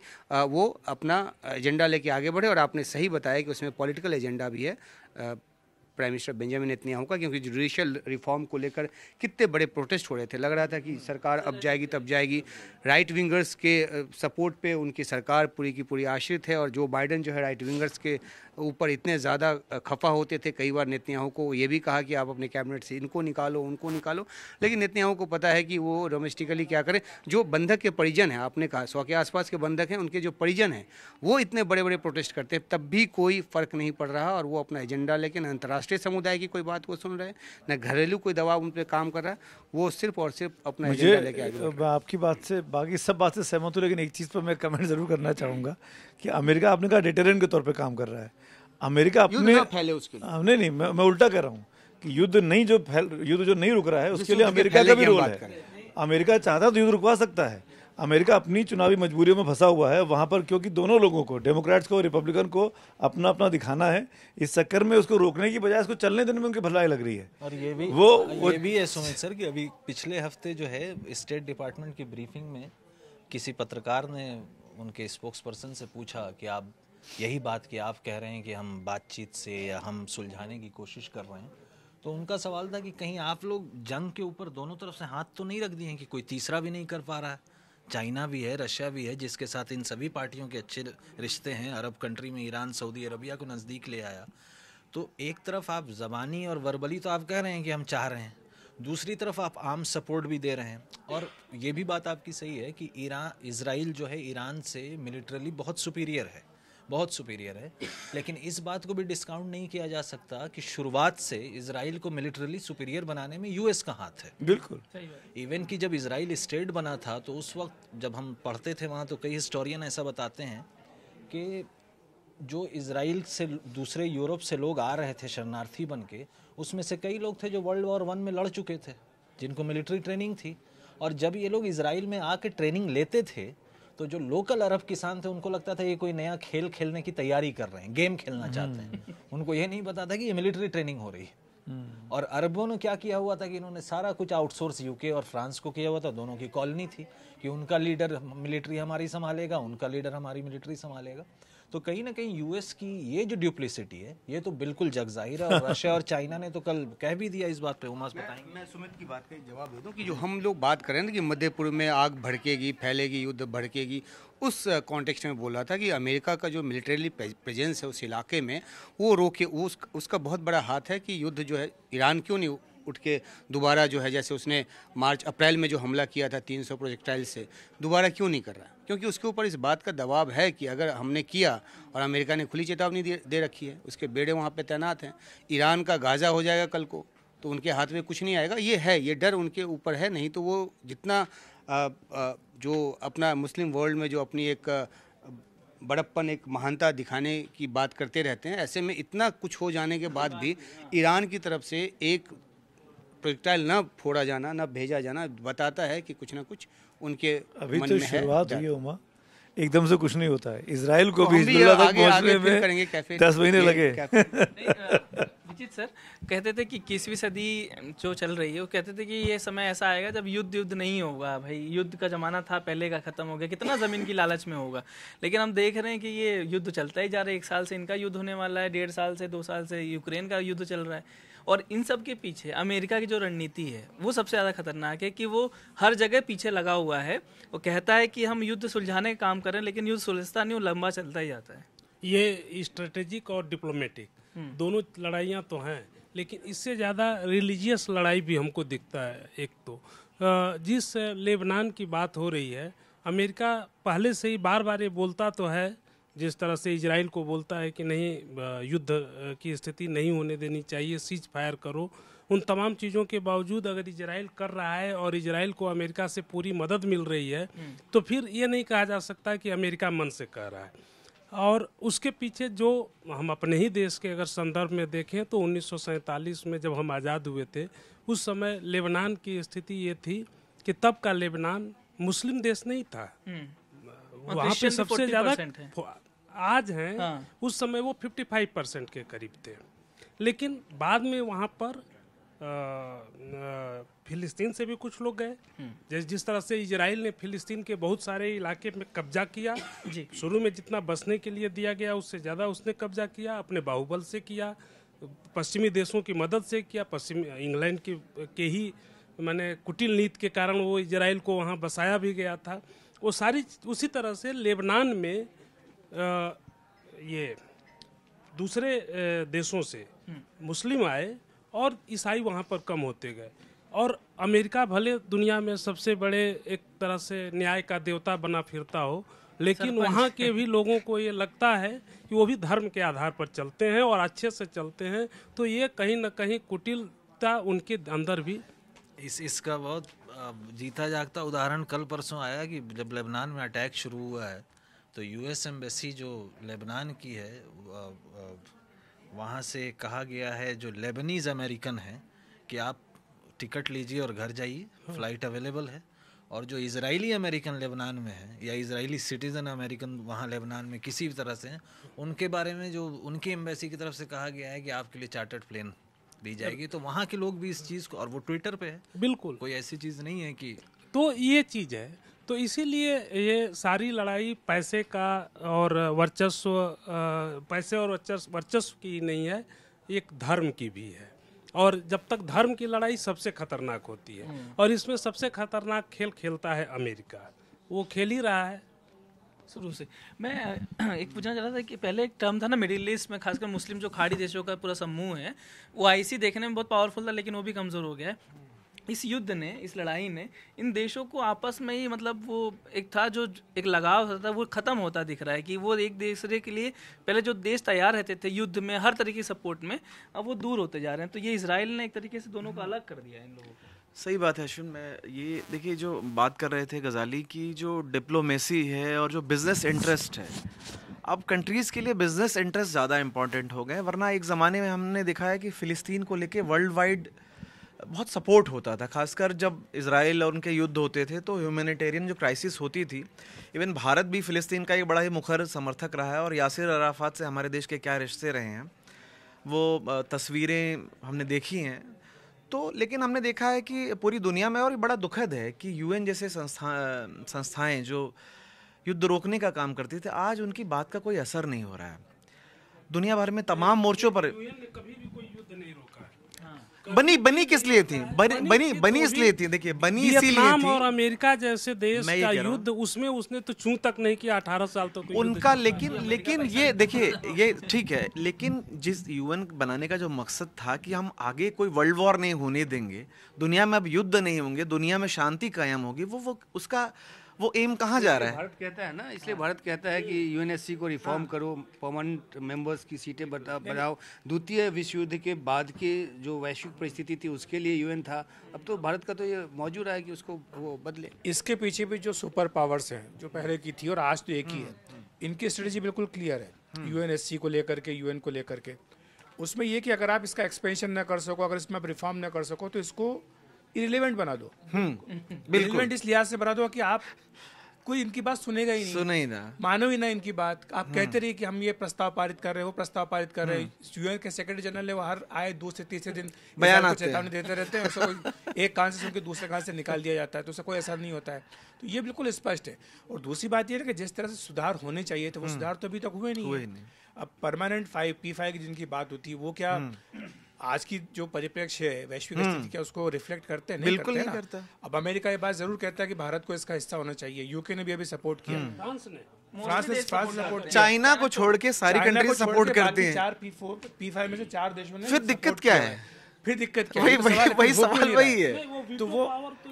वो अपना एजेंडा लेके आगे बढ़े और आपने सही बताया कि उसमें पॉलिटिकल एजेंडा भी है प्राइम मिनिस्टर बेंजामिन नेतन्याहू का क्योंकि जुडिशल रिफॉर्म को लेकर कितने बड़े प्रोटेस्ट हो रहे थे लग रहा था कि सरकार अब जाएगी तब जाएगी राइट विंगर्स के सपोर्ट पे उनकी सरकार पूरी की पूरी आश्रित है और जो बाइडन जो है राइट विंगर्स के ऊपर इतने ज़्यादा खफा होते थे कई बार नेतन्याहू को ये भी कहा कि आप अपने कैबिनेट से इनको निकालो उनको निकालो लेकिन नेतन्याहू को पता है कि वो डोमेस्टिकली क्या करें जो बंधक के परिजन हैं आपने कहा सौ के आसपास के बंधक हैं उनके जो परिजन हैं वो इतने बड़े बड़े प्रोटेस्ट करते हैं तब भी कोई फ़र्क नहीं पड़ रहा और वो अपना एजेंडा लेकिन अंतर्राष्ट्रीय अंतर्राष्ट्रीय समुदाय की कोई बात वो सुन रहे हैं न घरेलू कोई दबाव उन पर काम कर रहा है वो सिर्फ और सिर्फ अपना मुझे मैं आपकी बात से बाकी सब बात से सहमत हूँ लेकिन एक चीज़ पर मैं कमेंट ज़रूर करना चाहूँगा कि अमेरिका आपने कहा डिटेरेंट के तौर पर काम कर रहा है अमेरिका अपने फैले उसके नहीं नहीं मैं, मैं उल्टा कह रहा हूँ कि युद्ध नहीं जो फैल युद्ध जो नहीं रुक रहा है उसके लिए अमेरिका का भी रोल है अमेरिका चाहता तो युद्ध रुकवा सकता है अमेरिका अपनी चुनावी मजबूरियों में फंसा हुआ है वहाँ पर क्योंकि दोनों लोगों को डेमोक्रेट्स को रिपब्लिकन को अपना अपना दिखाना है इस चक्कर में उसको रोकने की बजाय उसको चलने देने में उनकी भलाई लग रही है और ये भी वो ये भी है सुमित सर कि अभी पिछले हफ्ते जो है स्टेट डिपार्टमेंट की ब्रीफिंग में किसी पत्रकार ने उनके स्पोक्स पर्सन से पूछा कि आप यही बात कि आप कह रहे हैं कि हम बातचीत से या हम सुलझाने की कोशिश कर रहे हैं तो उनका सवाल था कि कहीं आप लोग जंग के ऊपर दोनों तरफ से हाथ तो नहीं रख दिए हैं कि कोई तीसरा भी नहीं कर पा रहा है चाइना भी है रशिया भी है जिसके साथ इन सभी पार्टियों के अच्छे रिश्ते हैं अरब कंट्री में ईरान सऊदी अरबिया को नज़दीक ले आया तो एक तरफ आप ज़बानी और वर्बली तो आप कह रहे हैं कि हम चाह रहे हैं दूसरी तरफ आप आम सपोर्ट भी दे रहे हैं और ये भी बात आपकी सही है कि ईरान इसराइल जो है ईरान से मिलिट्रली बहुत सुपीरियर है बहुत सुपीरियर है लेकिन इस बात को भी डिस्काउंट नहीं किया जा सकता कि शुरुआत से इसराइल को मिलिट्रली सुपीरियर बनाने में यूएस का हाथ है बिल्कुल इवन कि जब इसराइल स्टेट बना था तो उस वक्त जब हम पढ़ते थे वहाँ तो कई हिस्टोरियन ऐसा बताते हैं कि जो इसराइल से दूसरे यूरोप से लोग आ रहे थे शरणार्थी बन के उसमें से कई लोग थे जो वर्ल्ड वॉर वन में लड़ चुके थे जिनको मिलिट्री ट्रेनिंग थी और जब ये लोग इसराइल में आके ट्रेनिंग लेते थे तो जो लोकल अरब किसान थे उनको लगता था ये कोई नया खेल खेलने की तैयारी कर रहे हैं गेम खेलना हम्म। चाहते हैं उनको ये नहीं पता था कि ये मिलिट्री ट्रेनिंग हो रही है हम्म। और अरबों ने क्या किया हुआ था कि इन्होंने सारा कुछ आउटसोर्स यूके और फ्रांस को किया हुआ था दोनों की कॉलोनी थी कि उनका लीडर मिलिट्री हमारी संभालेगा उनका लीडर हमारी मिलिट्री संभालेगा तो कहीं ना कहीं यूएस की ये जो ड्यूप्लिसिटी है ये तो बिल्कुल जग जाहिर है और रशिया और चाइना ने तो कल कह भी दिया इस बात पे उमास बताएंगे मैं, मैं सुमित की बात का जवाब दे दूँ कि जो हम लोग बात कर रहे हैं ना कि मध्यपुर में आग भड़केगी फैलेगी युद्ध भड़केगी उस कॉन्टेक्स्ट में बोला था कि अमेरिका का जो मिलिट्रेली प्रेजेंस है उस इलाके में वो रोके उस, उसका बहुत बड़ा हाथ है कि युद्ध जो है ईरान क्यों नहीं उठ के दोबारा जो है जैसे उसने मार्च अप्रैल में जो हमला किया था 300 प्रोजेक्टाइल से दोबारा क्यों नहीं कर रहा क्योंकि उसके ऊपर इस बात का दबाव है कि अगर हमने किया और अमेरिका ने खुली चेतावनी दे, दे रखी है उसके बेड़े वहाँ पर तैनात हैं ईरान का गाजा हो जाएगा कल को तो उनके हाथ में कुछ नहीं आएगा ये है ये डर उनके ऊपर है नहीं तो वो जितना जो अपना मुस्लिम वर्ल्ड में जो अपनी एक बड़प्पन एक महानता दिखाने की बात करते रहते हैं ऐसे में इतना कुछ हो जाने के बाद भी ईरान की तरफ से एक प्रोजेक्टाइल ना फोड़ा जाना ना भेजा जाना बताता है कि कुछ ना कुछ उनके अभी मन तो में शुरुआत हुई उमा एकदम से कुछ नहीं होता है इसराइल को तो भी हिजबुल्लाह तक पहुंचने में दस महीने लगे विजित सर कहते थे कि इक्कीसवीं सदी जो चल रही है वो कहते थे कि ये समय ऐसा आएगा जब युद्ध युद्ध नहीं होगा भाई युद्ध का ज़माना था पहले का ख़त्म हो गया कितना ज़मीन की लालच में होगा लेकिन हम देख रहे हैं कि ये युद्ध चलता ही जा रहा है एक साल से इनका युद्ध होने वाला है डेढ़ साल से दो साल से यूक्रेन का युद्ध चल रहा है और इन सब के पीछे अमेरिका की जो रणनीति है वो सबसे ज़्यादा खतरनाक है कि वो हर जगह पीछे लगा हुआ है वो कहता है कि हम युद्ध सुलझाने का काम करें लेकिन युद्ध सुलझता नहीं वो लंबा चलता ही जाता है ये स्ट्रेटेजिक और डिप्लोमेटिक हम्म। दोनों लड़ाइयाँ तो हैं लेकिन इससे ज़्यादा रिलीजियस लड़ाई भी हमको दिखता है एक तो जिस लेबनान की बात हो रही है अमेरिका पहले से ही बार बार ये बोलता तो है जिस तरह से इसराइल को बोलता है कि नहीं युद्ध की स्थिति नहीं होने देनी चाहिए सीज फायर करो उन तमाम चीज़ों के बावजूद अगर इसराइल कर रहा है और इसराइल को अमेरिका से पूरी मदद मिल रही है हम्म। तो फिर ये नहीं कहा जा सकता कि अमेरिका मन से कर रहा है और उसके पीछे जो हम अपने ही देश के अगर संदर्भ में देखें तो उन्नीस में जब हम आज़ाद हुए थे उस समय लेबनान की स्थिति ये थी कि तब का लेबनान मुस्लिम देश नहीं था हम्म। वहाँ पे सबसे ज्यादा आज हैं हाँ। उस समय वो 55 परसेंट के करीब थे लेकिन बाद में वहाँ पर फिलिस्तीन से भी कुछ लोग गए हम्म। जैसे जिस तरह से इजराइल ने फिलिस्तीन के बहुत सारे इलाके में कब्जा किया शुरू में जितना बसने के लिए दिया गया उससे ज़्यादा उसने कब्जा किया अपने बाहुबल से किया पश्चिमी देशों की मदद से किया पश्चिमी इंग्लैंड के, के ही मैंने कुटिल नीति के कारण वो इजराइल को वहाँ बसाया भी गया था वो सारी उसी तरह से लेबनान में आ, ये दूसरे देशों से हम्म। मुस्लिम आए और ईसाई वहाँ पर कम होते गए और अमेरिका भले दुनिया में सबसे बड़े एक तरह से न्याय का देवता बना फिरता हो लेकिन वहाँ के भी लोगों को ये लगता है कि वो भी धर्म के आधार पर चलते हैं और अच्छे से चलते हैं तो ये कहीं ना कहीं कुटिलता उनके अंदर भी इस इसका बहुत जीता जागता उदाहरण कल परसों आया कि जब लेबनान में अटैक शुरू हुआ है तो यूएस एम्बेसी जो लेबनान की है वहाँ से कहा गया है जो लेबनीज़ अमेरिकन हैं कि आप टिकट लीजिए और घर जाइए हाँ। फ़्लाइट अवेलेबल है और जो इसराइली अमेरिकन लेबनान में है या इसराइली सिटीज़न अमेरिकन वहाँ लेबनान में किसी भी तरह से हैं उनके बारे में जो उनकी एम्बेसी की तरफ से कहा गया है कि आपके लिए चार्टर्ड प्लेन दी जाएगी तो वहाँ के लोग भी इस चीज़ को और वो ट्विटर पे है बिल्कुल कोई ऐसी चीज़ नहीं है कि तो ये चीज़ है तो इसीलिए ये सारी लड़ाई पैसे का और वर्चस्व पैसे और वर्चस्व वर्चस्व की नहीं है एक धर्म की भी है और जब तक धर्म की लड़ाई सबसे खतरनाक होती है हम्म। और इसमें सबसे खतरनाक खेल खेलता है अमेरिका वो खेल ही रहा है शुरू से मैं एक पूछना चाह रहा था कि पहले एक टर्म था ना मिडिल ईस्ट में खासकर मुस्लिम जो खाड़ी देशों का पूरा समूह है वो आईसी देखने में बहुत पावरफुल था लेकिन वो भी कमज़ोर हो गया है इस युद्ध ने इस लड़ाई ने इन देशों को आपस में ही मतलब वो एक था जो एक लगाव होता था वो ख़त्म होता दिख रहा है कि वो एक दूसरे के लिए पहले जो देश तैयार रहते थे युद्ध में हर तरीके सपोर्ट में अब वो दूर होते जा रहे हैं तो ये इसराइल ने एक तरीके से दोनों को अलग कर दिया है इन लोगों को सही बात है अश्विन मैं ये देखिए जो बात कर रहे थे गज़ाली की जो डिप्लोमेसी है और जो बिज़नेस इंटरेस्ट है अब कंट्रीज़ के लिए बिज़नेस इंटरेस्ट ज़्यादा इंपॉर्टेंट हो गए वरना एक ज़माने में हमने देखा है कि फ़िलिस्तीन को लेके वर्ल्ड वाइड बहुत सपोर्ट होता था खासकर जब इसराइल और उनके युद्ध होते थे तो ह्यूमैनिटेरियन जो क्राइसिस होती थी इवन भारत भी फ़िलिस्तीन का एक बड़ा ही मुखर समर्थक रहा है और यासिर अराफात से हमारे देश के क्या रिश्ते रहे हैं वो तस्वीरें हमने देखी हैं तो लेकिन हमने देखा है कि पूरी दुनिया में और बड़ा दुखद है कि यूएन जैसे संस्था संस्थाएं जो युद्ध रोकने का काम करती थी आज उनकी बात का कोई असर नहीं हो रहा है दुनिया भर में तमाम मोर्चों पर कभी भी बनी बनी किस लिए थी बनी बनी, बनी इसलिए थी देखिए बनी इसीलिए थी और अमेरिका जैसे देश का युद्ध उसमें उसने तो चू तक नहीं किया अठारह साल तक तो उनका लेकिन लेकिन ये देखिए ये ठीक है लेकिन जिस यूएन बनाने का जो मकसद था कि हम आगे कोई वर्ल्ड वॉर नहीं होने देंगे दुनिया में अब युद्ध नहीं होंगे दुनिया में शांति कायम होगी वो वो उसका वो एम कहाँ जा रहा है भारत कहता है ना इसलिए भारत कहता है कि यूएनएससी को रिफॉर्म हाँ। करो परमानेंट मेंबर्स की सीटें बढ़ाओ द्वितीय विश्व युद्ध के बाद की जो वैश्विक परिस्थिति थी उसके लिए यूएन था अब तो भारत का तो ये मौजूद है कि उसको वो बदले इसके पीछे भी जो सुपर पावर्स हैं जो पहले की थी और आज तो एक ही हम्म, है इनकी स्ट्रेटेजी बिल्कुल क्लियर है यूएनएससी हम्म। को लेकर के यूएन को लेकर के उसमें ये कि अगर आप इसका एक्सपेंशन ना कर सको अगर इसमें आप रिफॉर्म ना कर सको तो इसको इरिलेवेंट बना दो इरिलेवेंट हम्म, इस लिहाज से बना दो कि आप कोई इनकी बात सुनेगा ही नहीं सुने ही ना मानो ही ना इनकी बात आप हम्म। कहते रहिए कि हम ये प्रस्ताव पारित कर रहे हैं वो प्रस्ताव पारित कर रहे हैं हम्म। यूएन के सेक्रेटरी जनरल है वो हर आए दो से तीसरे दिन बयान चेतावनी देते रहते हैं उसको एक कान से सुन के दूसरे कान से निकाल दिया जाता है तो उसका कोई असर नहीं होता है तो ये बिल्कुल स्पष्ट है और दूसरी बात यह है कि जिस तरह से सुधार होने चाहिए थे वो सुधार तो अभी तक हुए नहीं अब परमानेंट फाइव पी फाइव की जिनकी बात होती है वो क्या आज की जो परिप्रेक्ष्य है वैश्विक हम्म। स्थिति क्या उसको रिफ्लेक्ट करते हैं नहीं बिल्कुल करते नहीं करता अब अमेरिका ये बात जरूर कहता है कि भारत को इसका हिस्सा होना चाहिए यूके ने भी अभी सपोर्ट किया हम्म। फ्रांस ने फ्रांस ने फ्रांस सपोर्ट चाइना को छोड़ के सारी कंट्री सपोर्ट करती है चार पी फोर पी फाइव में से चार देशों ने फिर दिक्कत क्या है फिर दिक्कत क्या है वही तो वही सवाल तो वही है तो, तो वो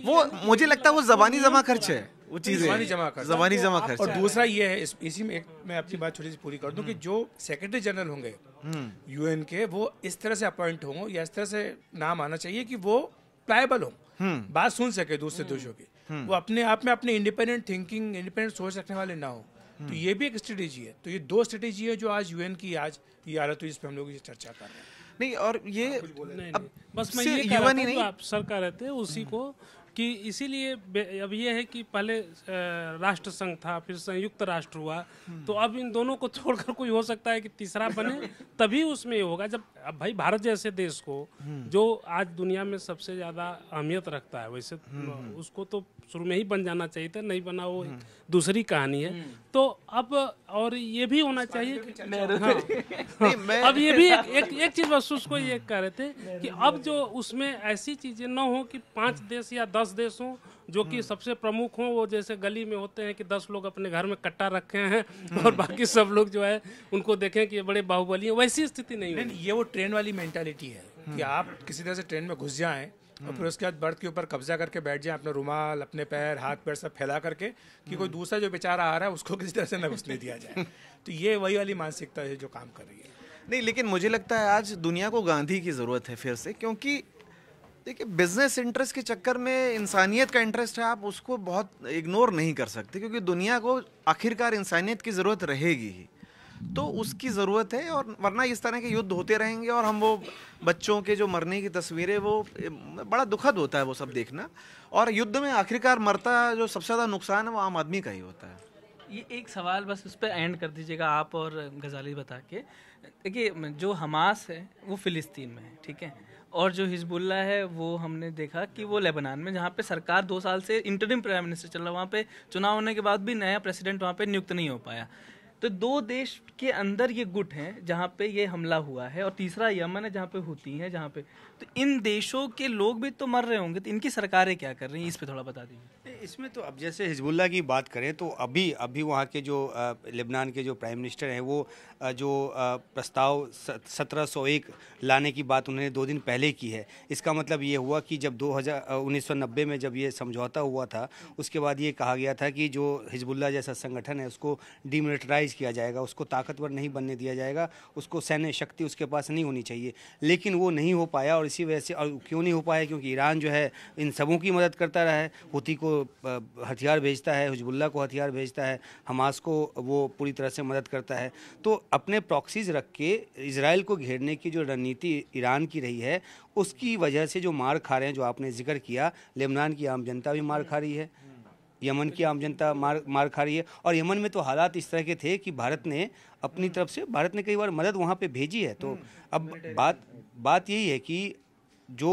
वो मुझे लगता है वो जबानी जमा खर्च है वो चीज जबानी जमा कर जबानी तो जमा कर और दूसरा ये है इसी में मैं आपकी बात छोटी सी पूरी कर दूं कि जो सेक्रेटरी जनरल होंगे यूएन हम्म। के वो इस तरह से अपॉइंट होंगे या इस तरह से नाम आना चाहिए कि वो प्लायबल हों हम्म। बात सुन सके दूसरे हम्म। देशों की वो अपने आप में अपने इंडिपेंडेंट थिंकिंग इंडिपेंडेंट सोच रखने वाले ना हो तो ये भी एक स्ट्रेटेजी है तो ये दो स्ट्रेटेजी है जो आज यूएन की आज ये हालत हुई तो इस पर हम लोग चर्चा कर रहे हैं नहीं और ये नहीं, अब नहीं, बस मैं ये नहीं आप सर कह रहे थे उसी को कि इसीलिए अब ये है कि पहले राष्ट्र संघ था फिर संयुक्त राष्ट्र हुआ हम्म। तो अब इन दोनों को छोड़कर कोई हो सकता है कि तीसरा बने तभी उसमें होगा जब अब भाई भारत जैसे देश को हम्म। जो आज दुनिया में सबसे ज़्यादा अहमियत रखता है वैसे तो हम्म, उसको तो शुरू में ही बन जाना चाहिए था नहीं बना वो दूसरी कहानी है तो अब और ये भी होना चाहिए हाँ। हाँ। अब ये भी एक चीज़ महसूस को ये कह रहे थे कि अब जो उसमें ऐसी चीज़ें न हो कि पांच देश या दस दस देश हों जो कि हम्म। सबसे प्रमुख हों वो जैसे गली में होते हैं कि दस लोग अपने घर में कट्टा रखे हैं हम्म। और बाकी सब लोग जो है उनको देखें कि ये बड़े बाहुबली हैं वैसी स्थिति नहीं है ये वो ट्रेन वाली मैंटेलिटी है कि हम्म। आप किसी तरह से ट्रेन में घुस जाएं और फिर उसके बाद बर्थ के ऊपर कब्जा करके बैठ जाए अपना रुमाल अपने पैर हाथ पैर सब फैला करके कि कोई दूसरा जो बेचारा आ रहा है उसको किसी तरह से न घुसने दिया जाए तो ये वही वाली मानसिकता है जो काम कर रही है नहीं लेकिन मुझे लगता है आज दुनिया को गांधी की ज़रूरत है फिर से क्योंकि देखिए बिजनेस इंटरेस्ट के चक्कर में इंसानियत का इंटरेस्ट है आप उसको बहुत इग्नोर नहीं कर सकते क्योंकि दुनिया को आखिरकार इंसानियत की ज़रूरत रहेगी ही तो उसकी ज़रूरत है और वरना इस तरह के युद्ध होते रहेंगे और हम वो बच्चों के जो मरने की तस्वीरें वो बड़ा दुखद होता है वो सब देखना और युद्ध में आखिरकार मरता जो सबसे ज़्यादा नुकसान है वो आम आदमी का ही होता है ये एक सवाल बस उस पर एंड कर दीजिएगा आप और गजाली बता के देखिए जो हमास है वो फ़िलिस्तीन में है ठीक है और जो हिजबुल्ला है वो हमने देखा कि वो लेबनान में जहाँ पे सरकार दो साल से इंटरिम प्राइम मिनिस्टर चल रहा है वहाँ पे चुनाव होने के बाद भी नया प्रेसिडेंट वहाँ पे नियुक्त नहीं हो पाया तो दो देश के अंदर ये गुट हैं जहाँ पे ये हमला हुआ है और तीसरा यमन है जहाँ पे होती है जहाँ पे तो इन देशों के लोग भी तो मर रहे होंगे तो इनकी सरकारें क्या कर रही हैं इस पे थोड़ा बता दीजिए इसमें तो अब जैसे हिजबुल्ला की बात करें तो अभी अभी वहाँ के जो लेबनान के जो प्राइम मिनिस्टर हैं वो जो प्रस्ताव सत्रह सौ एक लाने की बात उन्होंने दो दिन पहले की है इसका मतलब ये हुआ कि जब दो हज़ार उन्नीस सौ नब्बे में जब ये समझौता हुआ था उसके बाद ये कहा गया था कि जो हिजबुल्ला जैसा संगठन है उसको डिमिलिटराइज प्रेशराइज किया जाएगा उसको ताकतवर नहीं बनने दिया जाएगा उसको सैन्य शक्ति उसके पास नहीं होनी चाहिए लेकिन वो नहीं हो पाया और इसी वजह से और क्यों नहीं हो पाया क्योंकि ईरान जो है इन सबों की मदद करता रहा है हुती को हथियार भेजता है हिजबुल्ला को हथियार भेजता है हमास को वो पूरी तरह से मदद करता है तो अपने प्रॉक्सीज रख के इसराइल को घेरने की जो रणनीति ईरान की रही है उसकी वजह से जो मार खा रहे हैं जो आपने जिक्र किया लेबनान की आम जनता भी मार खा रही है यमन की आम जनता मार मार खा रही है और यमन में तो हालात इस तरह के थे कि भारत ने अपनी तरफ से भारत ने कई बार मदद वहाँ पे भेजी है तो हम्म। अब बात बात यही है कि जो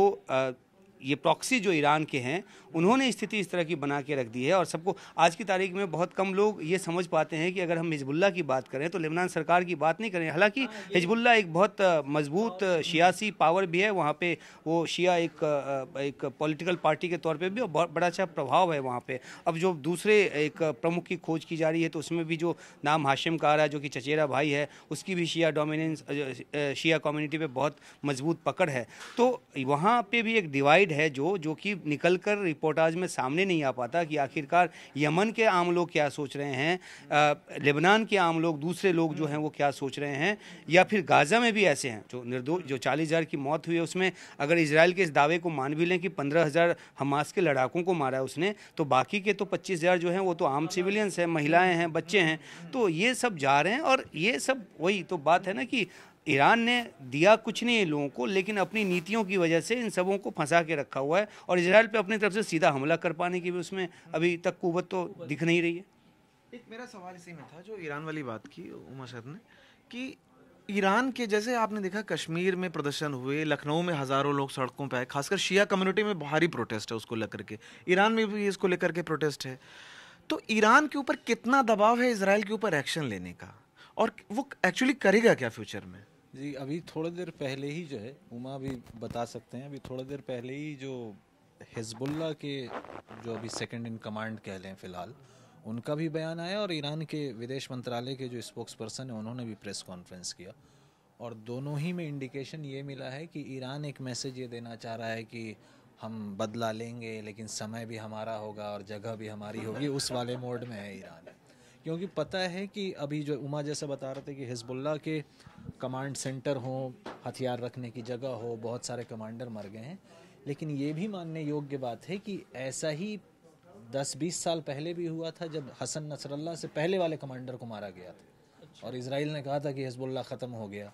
ये प्रॉक्सी जो ईरान के हैं उन्होंने स्थिति इस तरह की बना के रख दी है और सबको आज की तारीख में बहुत कम लोग ये समझ पाते हैं कि अगर हम हिजबुल्ला की बात करें तो लेबनान सरकार की बात नहीं करें हालांकि हाँ, हिजबुल्ला एक बहुत मजबूत शियासी पावर भी है वहाँ पे वो शिया एक एक पॉलिटिकल पार्टी के तौर पर भी और बड़ा अच्छा प्रभाव है वहाँ पर अब जो दूसरे एक प्रमुख की खोज की जा रही है तो उसमें भी जो नाम हाशिम का आ रहा है जो कि चचेरा भाई है उसकी भी शिया डोमिनेंस शिया कम्यूनिटी पर बहुत मजबूत पकड़ है तो वहाँ पर भी एक डिवाइड साइड है जो जो कि निकल कर रिपोर्टाज में सामने नहीं आ पाता कि आखिरकार यमन के आम लोग क्या सोच रहे हैं लेबनान के आम लोग दूसरे लोग जो हैं वो क्या सोच रहे हैं या फिर गाज़ा में भी ऐसे हैं जो निर्दोष जो चालीस हज़ार की मौत हुई है उसमें अगर इसराइल के इस दावे को मान भी लें कि पंद्रह हज़ार हमास के लड़ाकों को मारा है उसने तो बाकी के तो पच्चीस हज़ार जो हैं वो तो आम सिविलियंस हैं महिलाएँ हैं बच्चे हैं तो ये सब जा रहे हैं और ये सब वही तो बात है ना कि ईरान ने दिया कुछ नहीं लोगों को लेकिन अपनी नीतियों की वजह से इन सबों को फंसा के रखा हुआ है और इसराइल पे अपनी तरफ से सीधा हमला कर पाने की भी उसमें अभी तक कुवत तो दिख नहीं रही है एक मेरा सवाल इसी में था जो ईरान वाली बात की उमा शर ने कि ईरान के जैसे आपने देखा कश्मीर में प्रदर्शन हुए लखनऊ में हज़ारों लोग सड़कों पर आए खासकर शिया कम्युनिटी में भारी प्रोटेस्ट है उसको लेकर के ईरान में भी इसको लेकर के प्रोटेस्ट है तो ईरान के ऊपर कितना दबाव है इसराइल के ऊपर एक्शन लेने का और वो एक्चुअली करेगा क्या फ्यूचर में जी अभी थोड़ी देर पहले ही जो है उमा भी बता सकते हैं अभी थोड़ी देर पहले ही जो हिजबुल्ला के जो अभी सेकंड इन कमांड कह लें फ़िलहाल उनका भी बयान आया और ईरान के विदेश मंत्रालय के जो स्पोक्स पर्सन हैं उन्होंने भी प्रेस कॉन्फ्रेंस किया और दोनों ही में इंडिकेशन ये मिला है कि ईरान एक मैसेज ये देना चाह रहा है कि हम बदला लेंगे लेकिन समय भी हमारा होगा और जगह भी हमारी होगी उस वाले मोड में है ईरान क्योंकि पता है कि अभी जो उमा जैसे बता रहे थे कि हिजबुल्ला के कमांड सेंटर हो हथियार रखने की जगह हो बहुत सारे कमांडर मर गए हैं लेकिन ये भी मानने योग्य बात है कि ऐसा ही दस बीस साल पहले भी हुआ था जब हसन नसरल्ला से पहले वाले कमांडर को मारा गया था अच्छा। और इसराइल ने कहा था कि हिजबुल्ला ख़त्म हो गया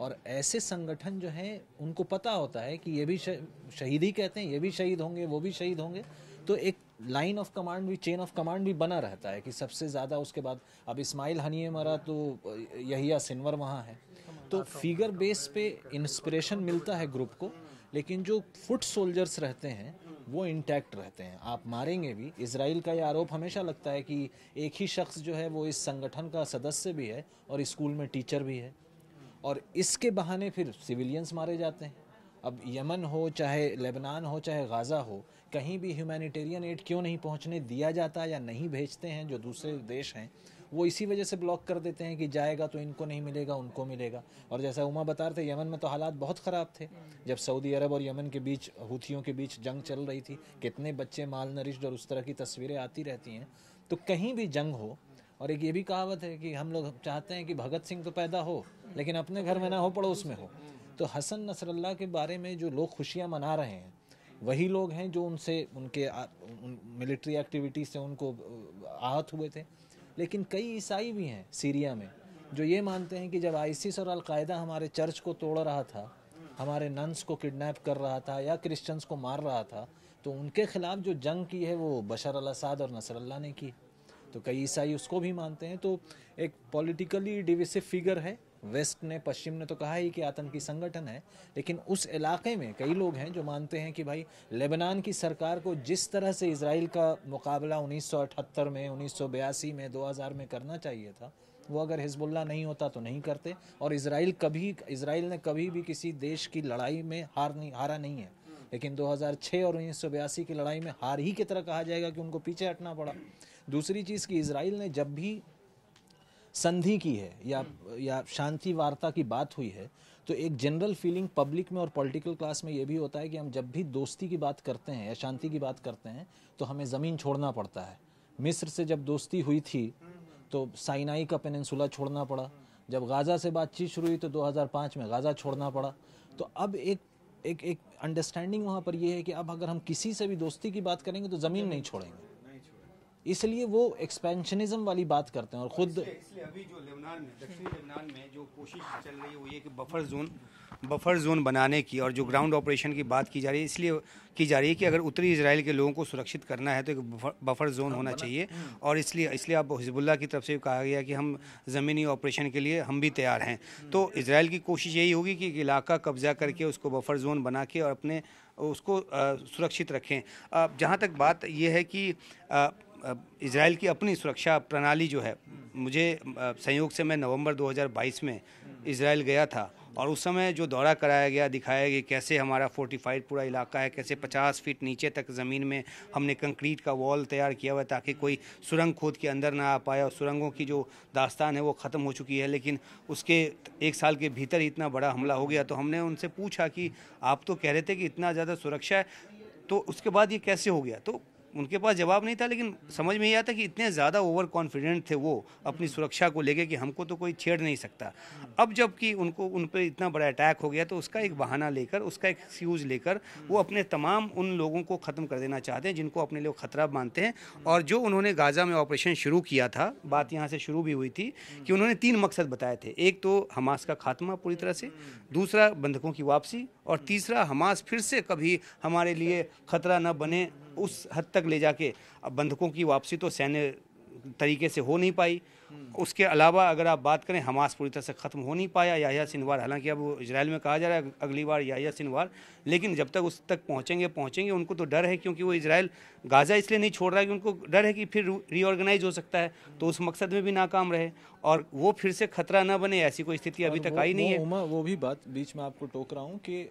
और ऐसे संगठन जो हैं उनको पता होता है कि ये भी शहीद ही कहते हैं ये भी शहीद होंगे वो भी शहीद होंगे तो एक लाइन ऑफ कमांड भी चेन ऑफ कमांड भी बना रहता है कि सबसे ज़्यादा उसके बाद अब इस्माइल हनी मरा तो यही सिनवर वहाँ है तो फिगर बेस पे इंस्पिरेशन मिलता है ग्रुप को लेकिन जो फुट सोल्जर्स रहते हैं वो इंटैक्ट रहते हैं आप मारेंगे भी इसराइल का यह आरोप हमेशा लगता है कि एक ही शख्स जो है वो इस संगठन का सदस्य भी है और स्कूल में टीचर भी है और इसके बहाने फिर सिविलियंस मारे जाते हैं अब यमन हो चाहे लेबनान हो चाहे गाज़ा हो कहीं भी ह्यूमैनिटेरियन एड क्यों नहीं पहुंचने दिया जाता या नहीं भेजते हैं जो दूसरे देश हैं वो इसी वजह से ब्लॉक कर देते हैं कि जाएगा तो इनको नहीं मिलेगा उनको मिलेगा और जैसा उमा बता रहे थे यमन में तो हालात बहुत ख़राब थे जब सऊदी अरब और यमन के बीच हूथियों के बीच जंग चल रही थी कितने बच्चे माल नरिश्ड और उस तरह की तस्वीरें आती रहती हैं तो कहीं भी जंग हो और एक ये भी कहावत है कि हम लोग चाहते हैं कि भगत सिंह तो पैदा हो लेकिन अपने घर में ना हो पड़ोस में हो तो हसन नसरल्ला के बारे में जो लोग खुशियाँ मना रहे हैं वही लोग हैं जो उनसे उनके उन, मिलिट्री एक्टिविटी से उनको आहत हुए थे लेकिन कई ईसाई भी हैं सीरिया में जो ये मानते हैं कि जब आइसिस और अलकायदा हमारे चर्च को तोड़ रहा था हमारे नंस को किडनैप कर रहा था या क्रिश्चियंस को मार रहा था तो उनके ख़िलाफ़ जो जंग की है वो बशर अल असाद और अल्लाह ने की तो कई ईसाई उसको भी मानते हैं तो एक पॉलिटिकली डिविसिव फिगर है वेस्ट ने पश्चिम ने तो कहा ही कि आतंकी संगठन है लेकिन उस इलाके में कई लोग हैं जो मानते हैं कि भाई लेबनान की सरकार को जिस तरह से इसराइल का मुकाबला 1978 में 1982 में 2000 में करना चाहिए था वो अगर हिजबुल्ला नहीं होता तो नहीं करते और इसराइल कभी इसराइल ने कभी भी किसी देश की लड़ाई में हार नहीं हारा नहीं है लेकिन 2006 और उन्नीस की लड़ाई में हार ही की तरह कहा जाएगा कि उनको पीछे हटना पड़ा दूसरी चीज़ कि इसराइल ने जब भी संधि की है या या शांति वार्ता की बात हुई है तो एक जनरल फीलिंग पब्लिक में और पॉलिटिकल क्लास में ये भी होता है कि हम जब भी दोस्ती की बात करते हैं या शांति की बात करते हैं तो हमें ज़मीन छोड़ना पड़ता है मिस्र से जब दोस्ती हुई थी तो साइनाई का पेनसुला छोड़ना पड़ा जब गाज़ा से बातचीत शुरू हुई तो 2005 में गाज़ा छोड़ना पड़ा तो अब एक एक एक अंडरस्टैंडिंग वहाँ पर यह है कि अब अगर हम किसी से भी दोस्ती की बात करेंगे तो ज़मीन नहीं छोड़ेंगे इसलिए वो एक्सपेंशनिज्म वाली बात करते हैं और खुद इसलिए, अभी जो लेबनान में दक्षिणी लेबनान में जो कोशिश चल रही है वो ये कि बफर जोन बफर जोन बनाने की और जो ग्राउंड ऑपरेशन की बात की जा रही है इसलिए की जा रही है कि अगर उत्तरी इसराइल के लोगों को सुरक्षित करना है तो एक बफर, बफर जोन होना चाहिए हम्म। और इसलिए इसलिए अब हिजबुल्ला की तरफ से कहा गया कि हम ज़मीनी ऑपरेशन के लिए हम भी तैयार हैं हम्म। तो इसराइल की कोशिश यही होगी कि इलाका कब्जा करके उसको बफर जोन बना के और अपने उसको सुरक्षित रखें जहाँ तक बात यह है कि इसराइल की अपनी सुरक्षा प्रणाली जो है मुझे संयोग से मैं नवंबर 2022 में इसराइल गया था और उस समय जो दौरा कराया गया दिखाया गया कैसे हमारा फोर्टिफाइड पूरा इलाका है कैसे 50 फीट नीचे तक ज़मीन में हमने कंक्रीट का वॉल तैयार किया हुआ है ताकि कोई सुरंग खोद के अंदर ना आ पाए और सुरंगों की जो दास्तान है वो ख़त्म हो चुकी है लेकिन उसके एक साल के भीतर इतना बड़ा हमला हो गया तो हमने उनसे पूछा कि आप तो कह रहे थे कि इतना ज़्यादा सुरक्षा है तो उसके बाद ये कैसे हो गया तो उनके पास जवाब नहीं था लेकिन समझ में ही आता कि इतने ज़्यादा ओवर कॉन्फिडेंट थे वो अपनी सुरक्षा को लेके कि हमको तो कोई छेड़ नहीं सकता अब जबकि उनको उन पर इतना बड़ा अटैक हो गया तो उसका एक बहाना लेकर उसका एक एक्सक्यूज़ लेकर वो अपने तमाम उन लोगों को ख़त्म कर देना चाहते हैं जिनको अपने लोग ख़तरा मानते हैं और जो उन्होंने गाज़ा में ऑपरेशन शुरू किया था बात यहाँ से शुरू भी हुई थी कि उन्होंने तीन मकसद बताए थे एक तो हमास का खात्मा पूरी तरह से दूसरा बंधकों की वापसी और तीसरा हमास फिर से कभी हमारे लिए खतरा न बने उस हद तक ले जाके अब बंधकों की वापसी तो सैन्य तरीके से हो नहीं पाई उसके अलावा अगर आप बात करें हमास पूरी तरह से ख़त्म हो नहीं पाया याहिया सिनवार हालांकि अब इसराइल में कहा जा रहा है अगली बार याहिया सिनवार लेकिन जब तक उस तक पहुंचेंगे पहुंचेंगे उनको तो डर है क्योंकि वो इसराइल गाज़ा इसलिए नहीं छोड़ रहा है कि उनको डर है कि फिर रीऑर्गेनाइज हो सकता है तो उस मकसद में भी नाकाम रहे और वो फिर से खतरा ना बने ऐसी कोई स्थिति अभी तक आई नहीं है वो भी बात बीच में आपको टोक रहा हूँ कि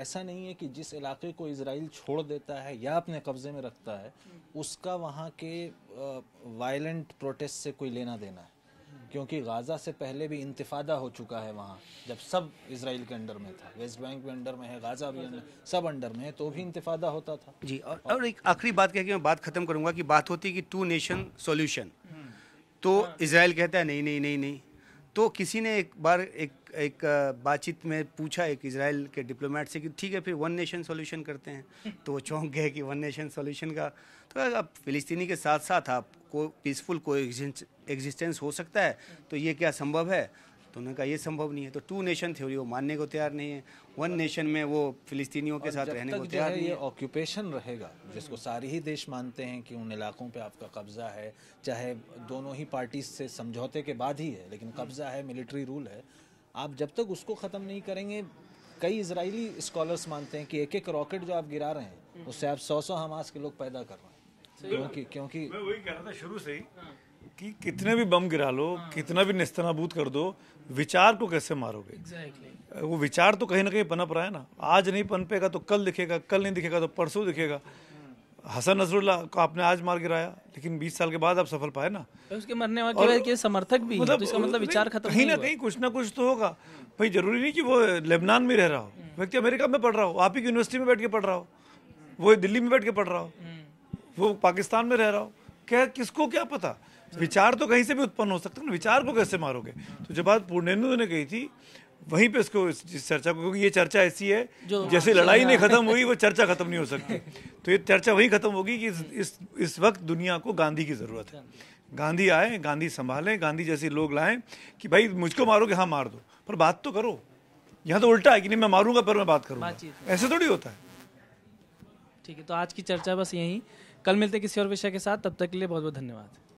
ऐसा नहीं है कि जिस इलाके को इसराइल छोड़ देता है या अपने कब्ज़े में रखता है उसका वहाँ के वायलेंट प्रोटेस्ट से कोई लेना देना है क्योंकि गाज़ा से पहले भी इंतफादा हो चुका है वहाँ जब सब इसराइल के अंडर में था वेस्ट बैंक भी अंडर में है गाज़ा भी अंडर सब अंडर में है तो भी इंतफादा होता था जी और, और एक आखिरी बात कह के मैं बात ख़त्म करूँगा कि बात होती है कि टू नेशन सोल्यूशन तो हाँ। इसराइल कहता है नहीं नहीं नहीं नहीं तो किसी ने एक बार एक एक बातचीत में पूछा एक इसराइल के डिप्लोमेट से कि ठीक है फिर वन नेशन सॉल्यूशन करते हैं तो वो चौंक गए कि वन नेशन सॉल्यूशन का तो अब फिलिस्तीनी के साथ साथ आप को पीसफुल को एग्जिस्टेंस हो सकता है तो ये क्या संभव है तो उन्होंने कहा ये संभव नहीं है तो टू नेशन थ्योरी वो मानने को तैयार नहीं है वन नेशन में वो फिलिस्तीनियों के साथ रहने को तैयार नहीं ये ऑक्यूपेशन रहेगा जिसको सारे ही देश मानते हैं कि उन इलाकों पे आपका कब्जा है चाहे दोनों ही पार्टीज से समझौते के बाद ही है लेकिन कब्जा है मिलिट्री रूल है आप जब तक उसको ख़त्म नहीं करेंगे कई इसराइली स्कॉलर्स मानते हैं कि एक एक रॉकेट जो आप गिरा रहे हैं उससे आप सौ सौ हमास के लोग पैदा कर रहे हैं क्योंकि क्योंकि मैं वही कह रहा था शुरू से ही कि कितने भी बम गिरा लो हाँ। कितना भी निस्तनाबूत कर दो विचार को कैसे मारोगे exactly. वो विचार तो कहीं ना कहीं पनप रहा है ना आज नहीं पनपेगा तो कल दिखेगा कल नहीं दिखेगा तो परसों दिखेगा हसन नसरुल्ला को आपने आज मार गिराया लेकिन 20 साल के बाद आप सफल पाए ना तो उसके मरने वाले के समर्थक भी तो मतलब तो इसका मतलब विचार खत्म कहीं ना कहीं कुछ ना कुछ तो होगा भाई जरूरी नहीं कि वो लेबनान में रह रहा हो हम्म। व्यक्ति अमेरिका में पढ़ रहा हो आप ही यूनिवर्सिटी में बैठ के पढ़ रहा हो वो दिल्ली में बैठ के पढ़ रहा हो हम्म। वो पाकिस्तान में रह रहा हो क्या किसको क्या पता विचार तो कहीं से भी उत्पन्न हो सकता है विचार को कैसे मारोगे तो जब बात पूर्णेन्दु ने कही थी वहीं पे इसको इस चर्चा को क्योंकि ये चर्चा ऐसी है जैसे लड़ाई नहीं हाँ। खत्म हुई वो चर्चा खत्म नहीं हो सकती तो ये चर्चा वहीं खत्म होगी कि इस, इस इस वक्त दुनिया को गांधी की ज़रूरत है गांधी आए गांधी संभालें गांधी जैसे लोग लाएं कि भाई मुझको मारो कि हाँ मार दो पर बात तो करो यहाँ तो उल्टा है कि नहीं मैं मारूंगा पर मैं बात करूँ ऐसे थोड़ी होता है ठीक है तो आज की चर्चा बस यहीं कल मिलते किसी और विषय के साथ तब तक के लिए बहुत बहुत धन्यवाद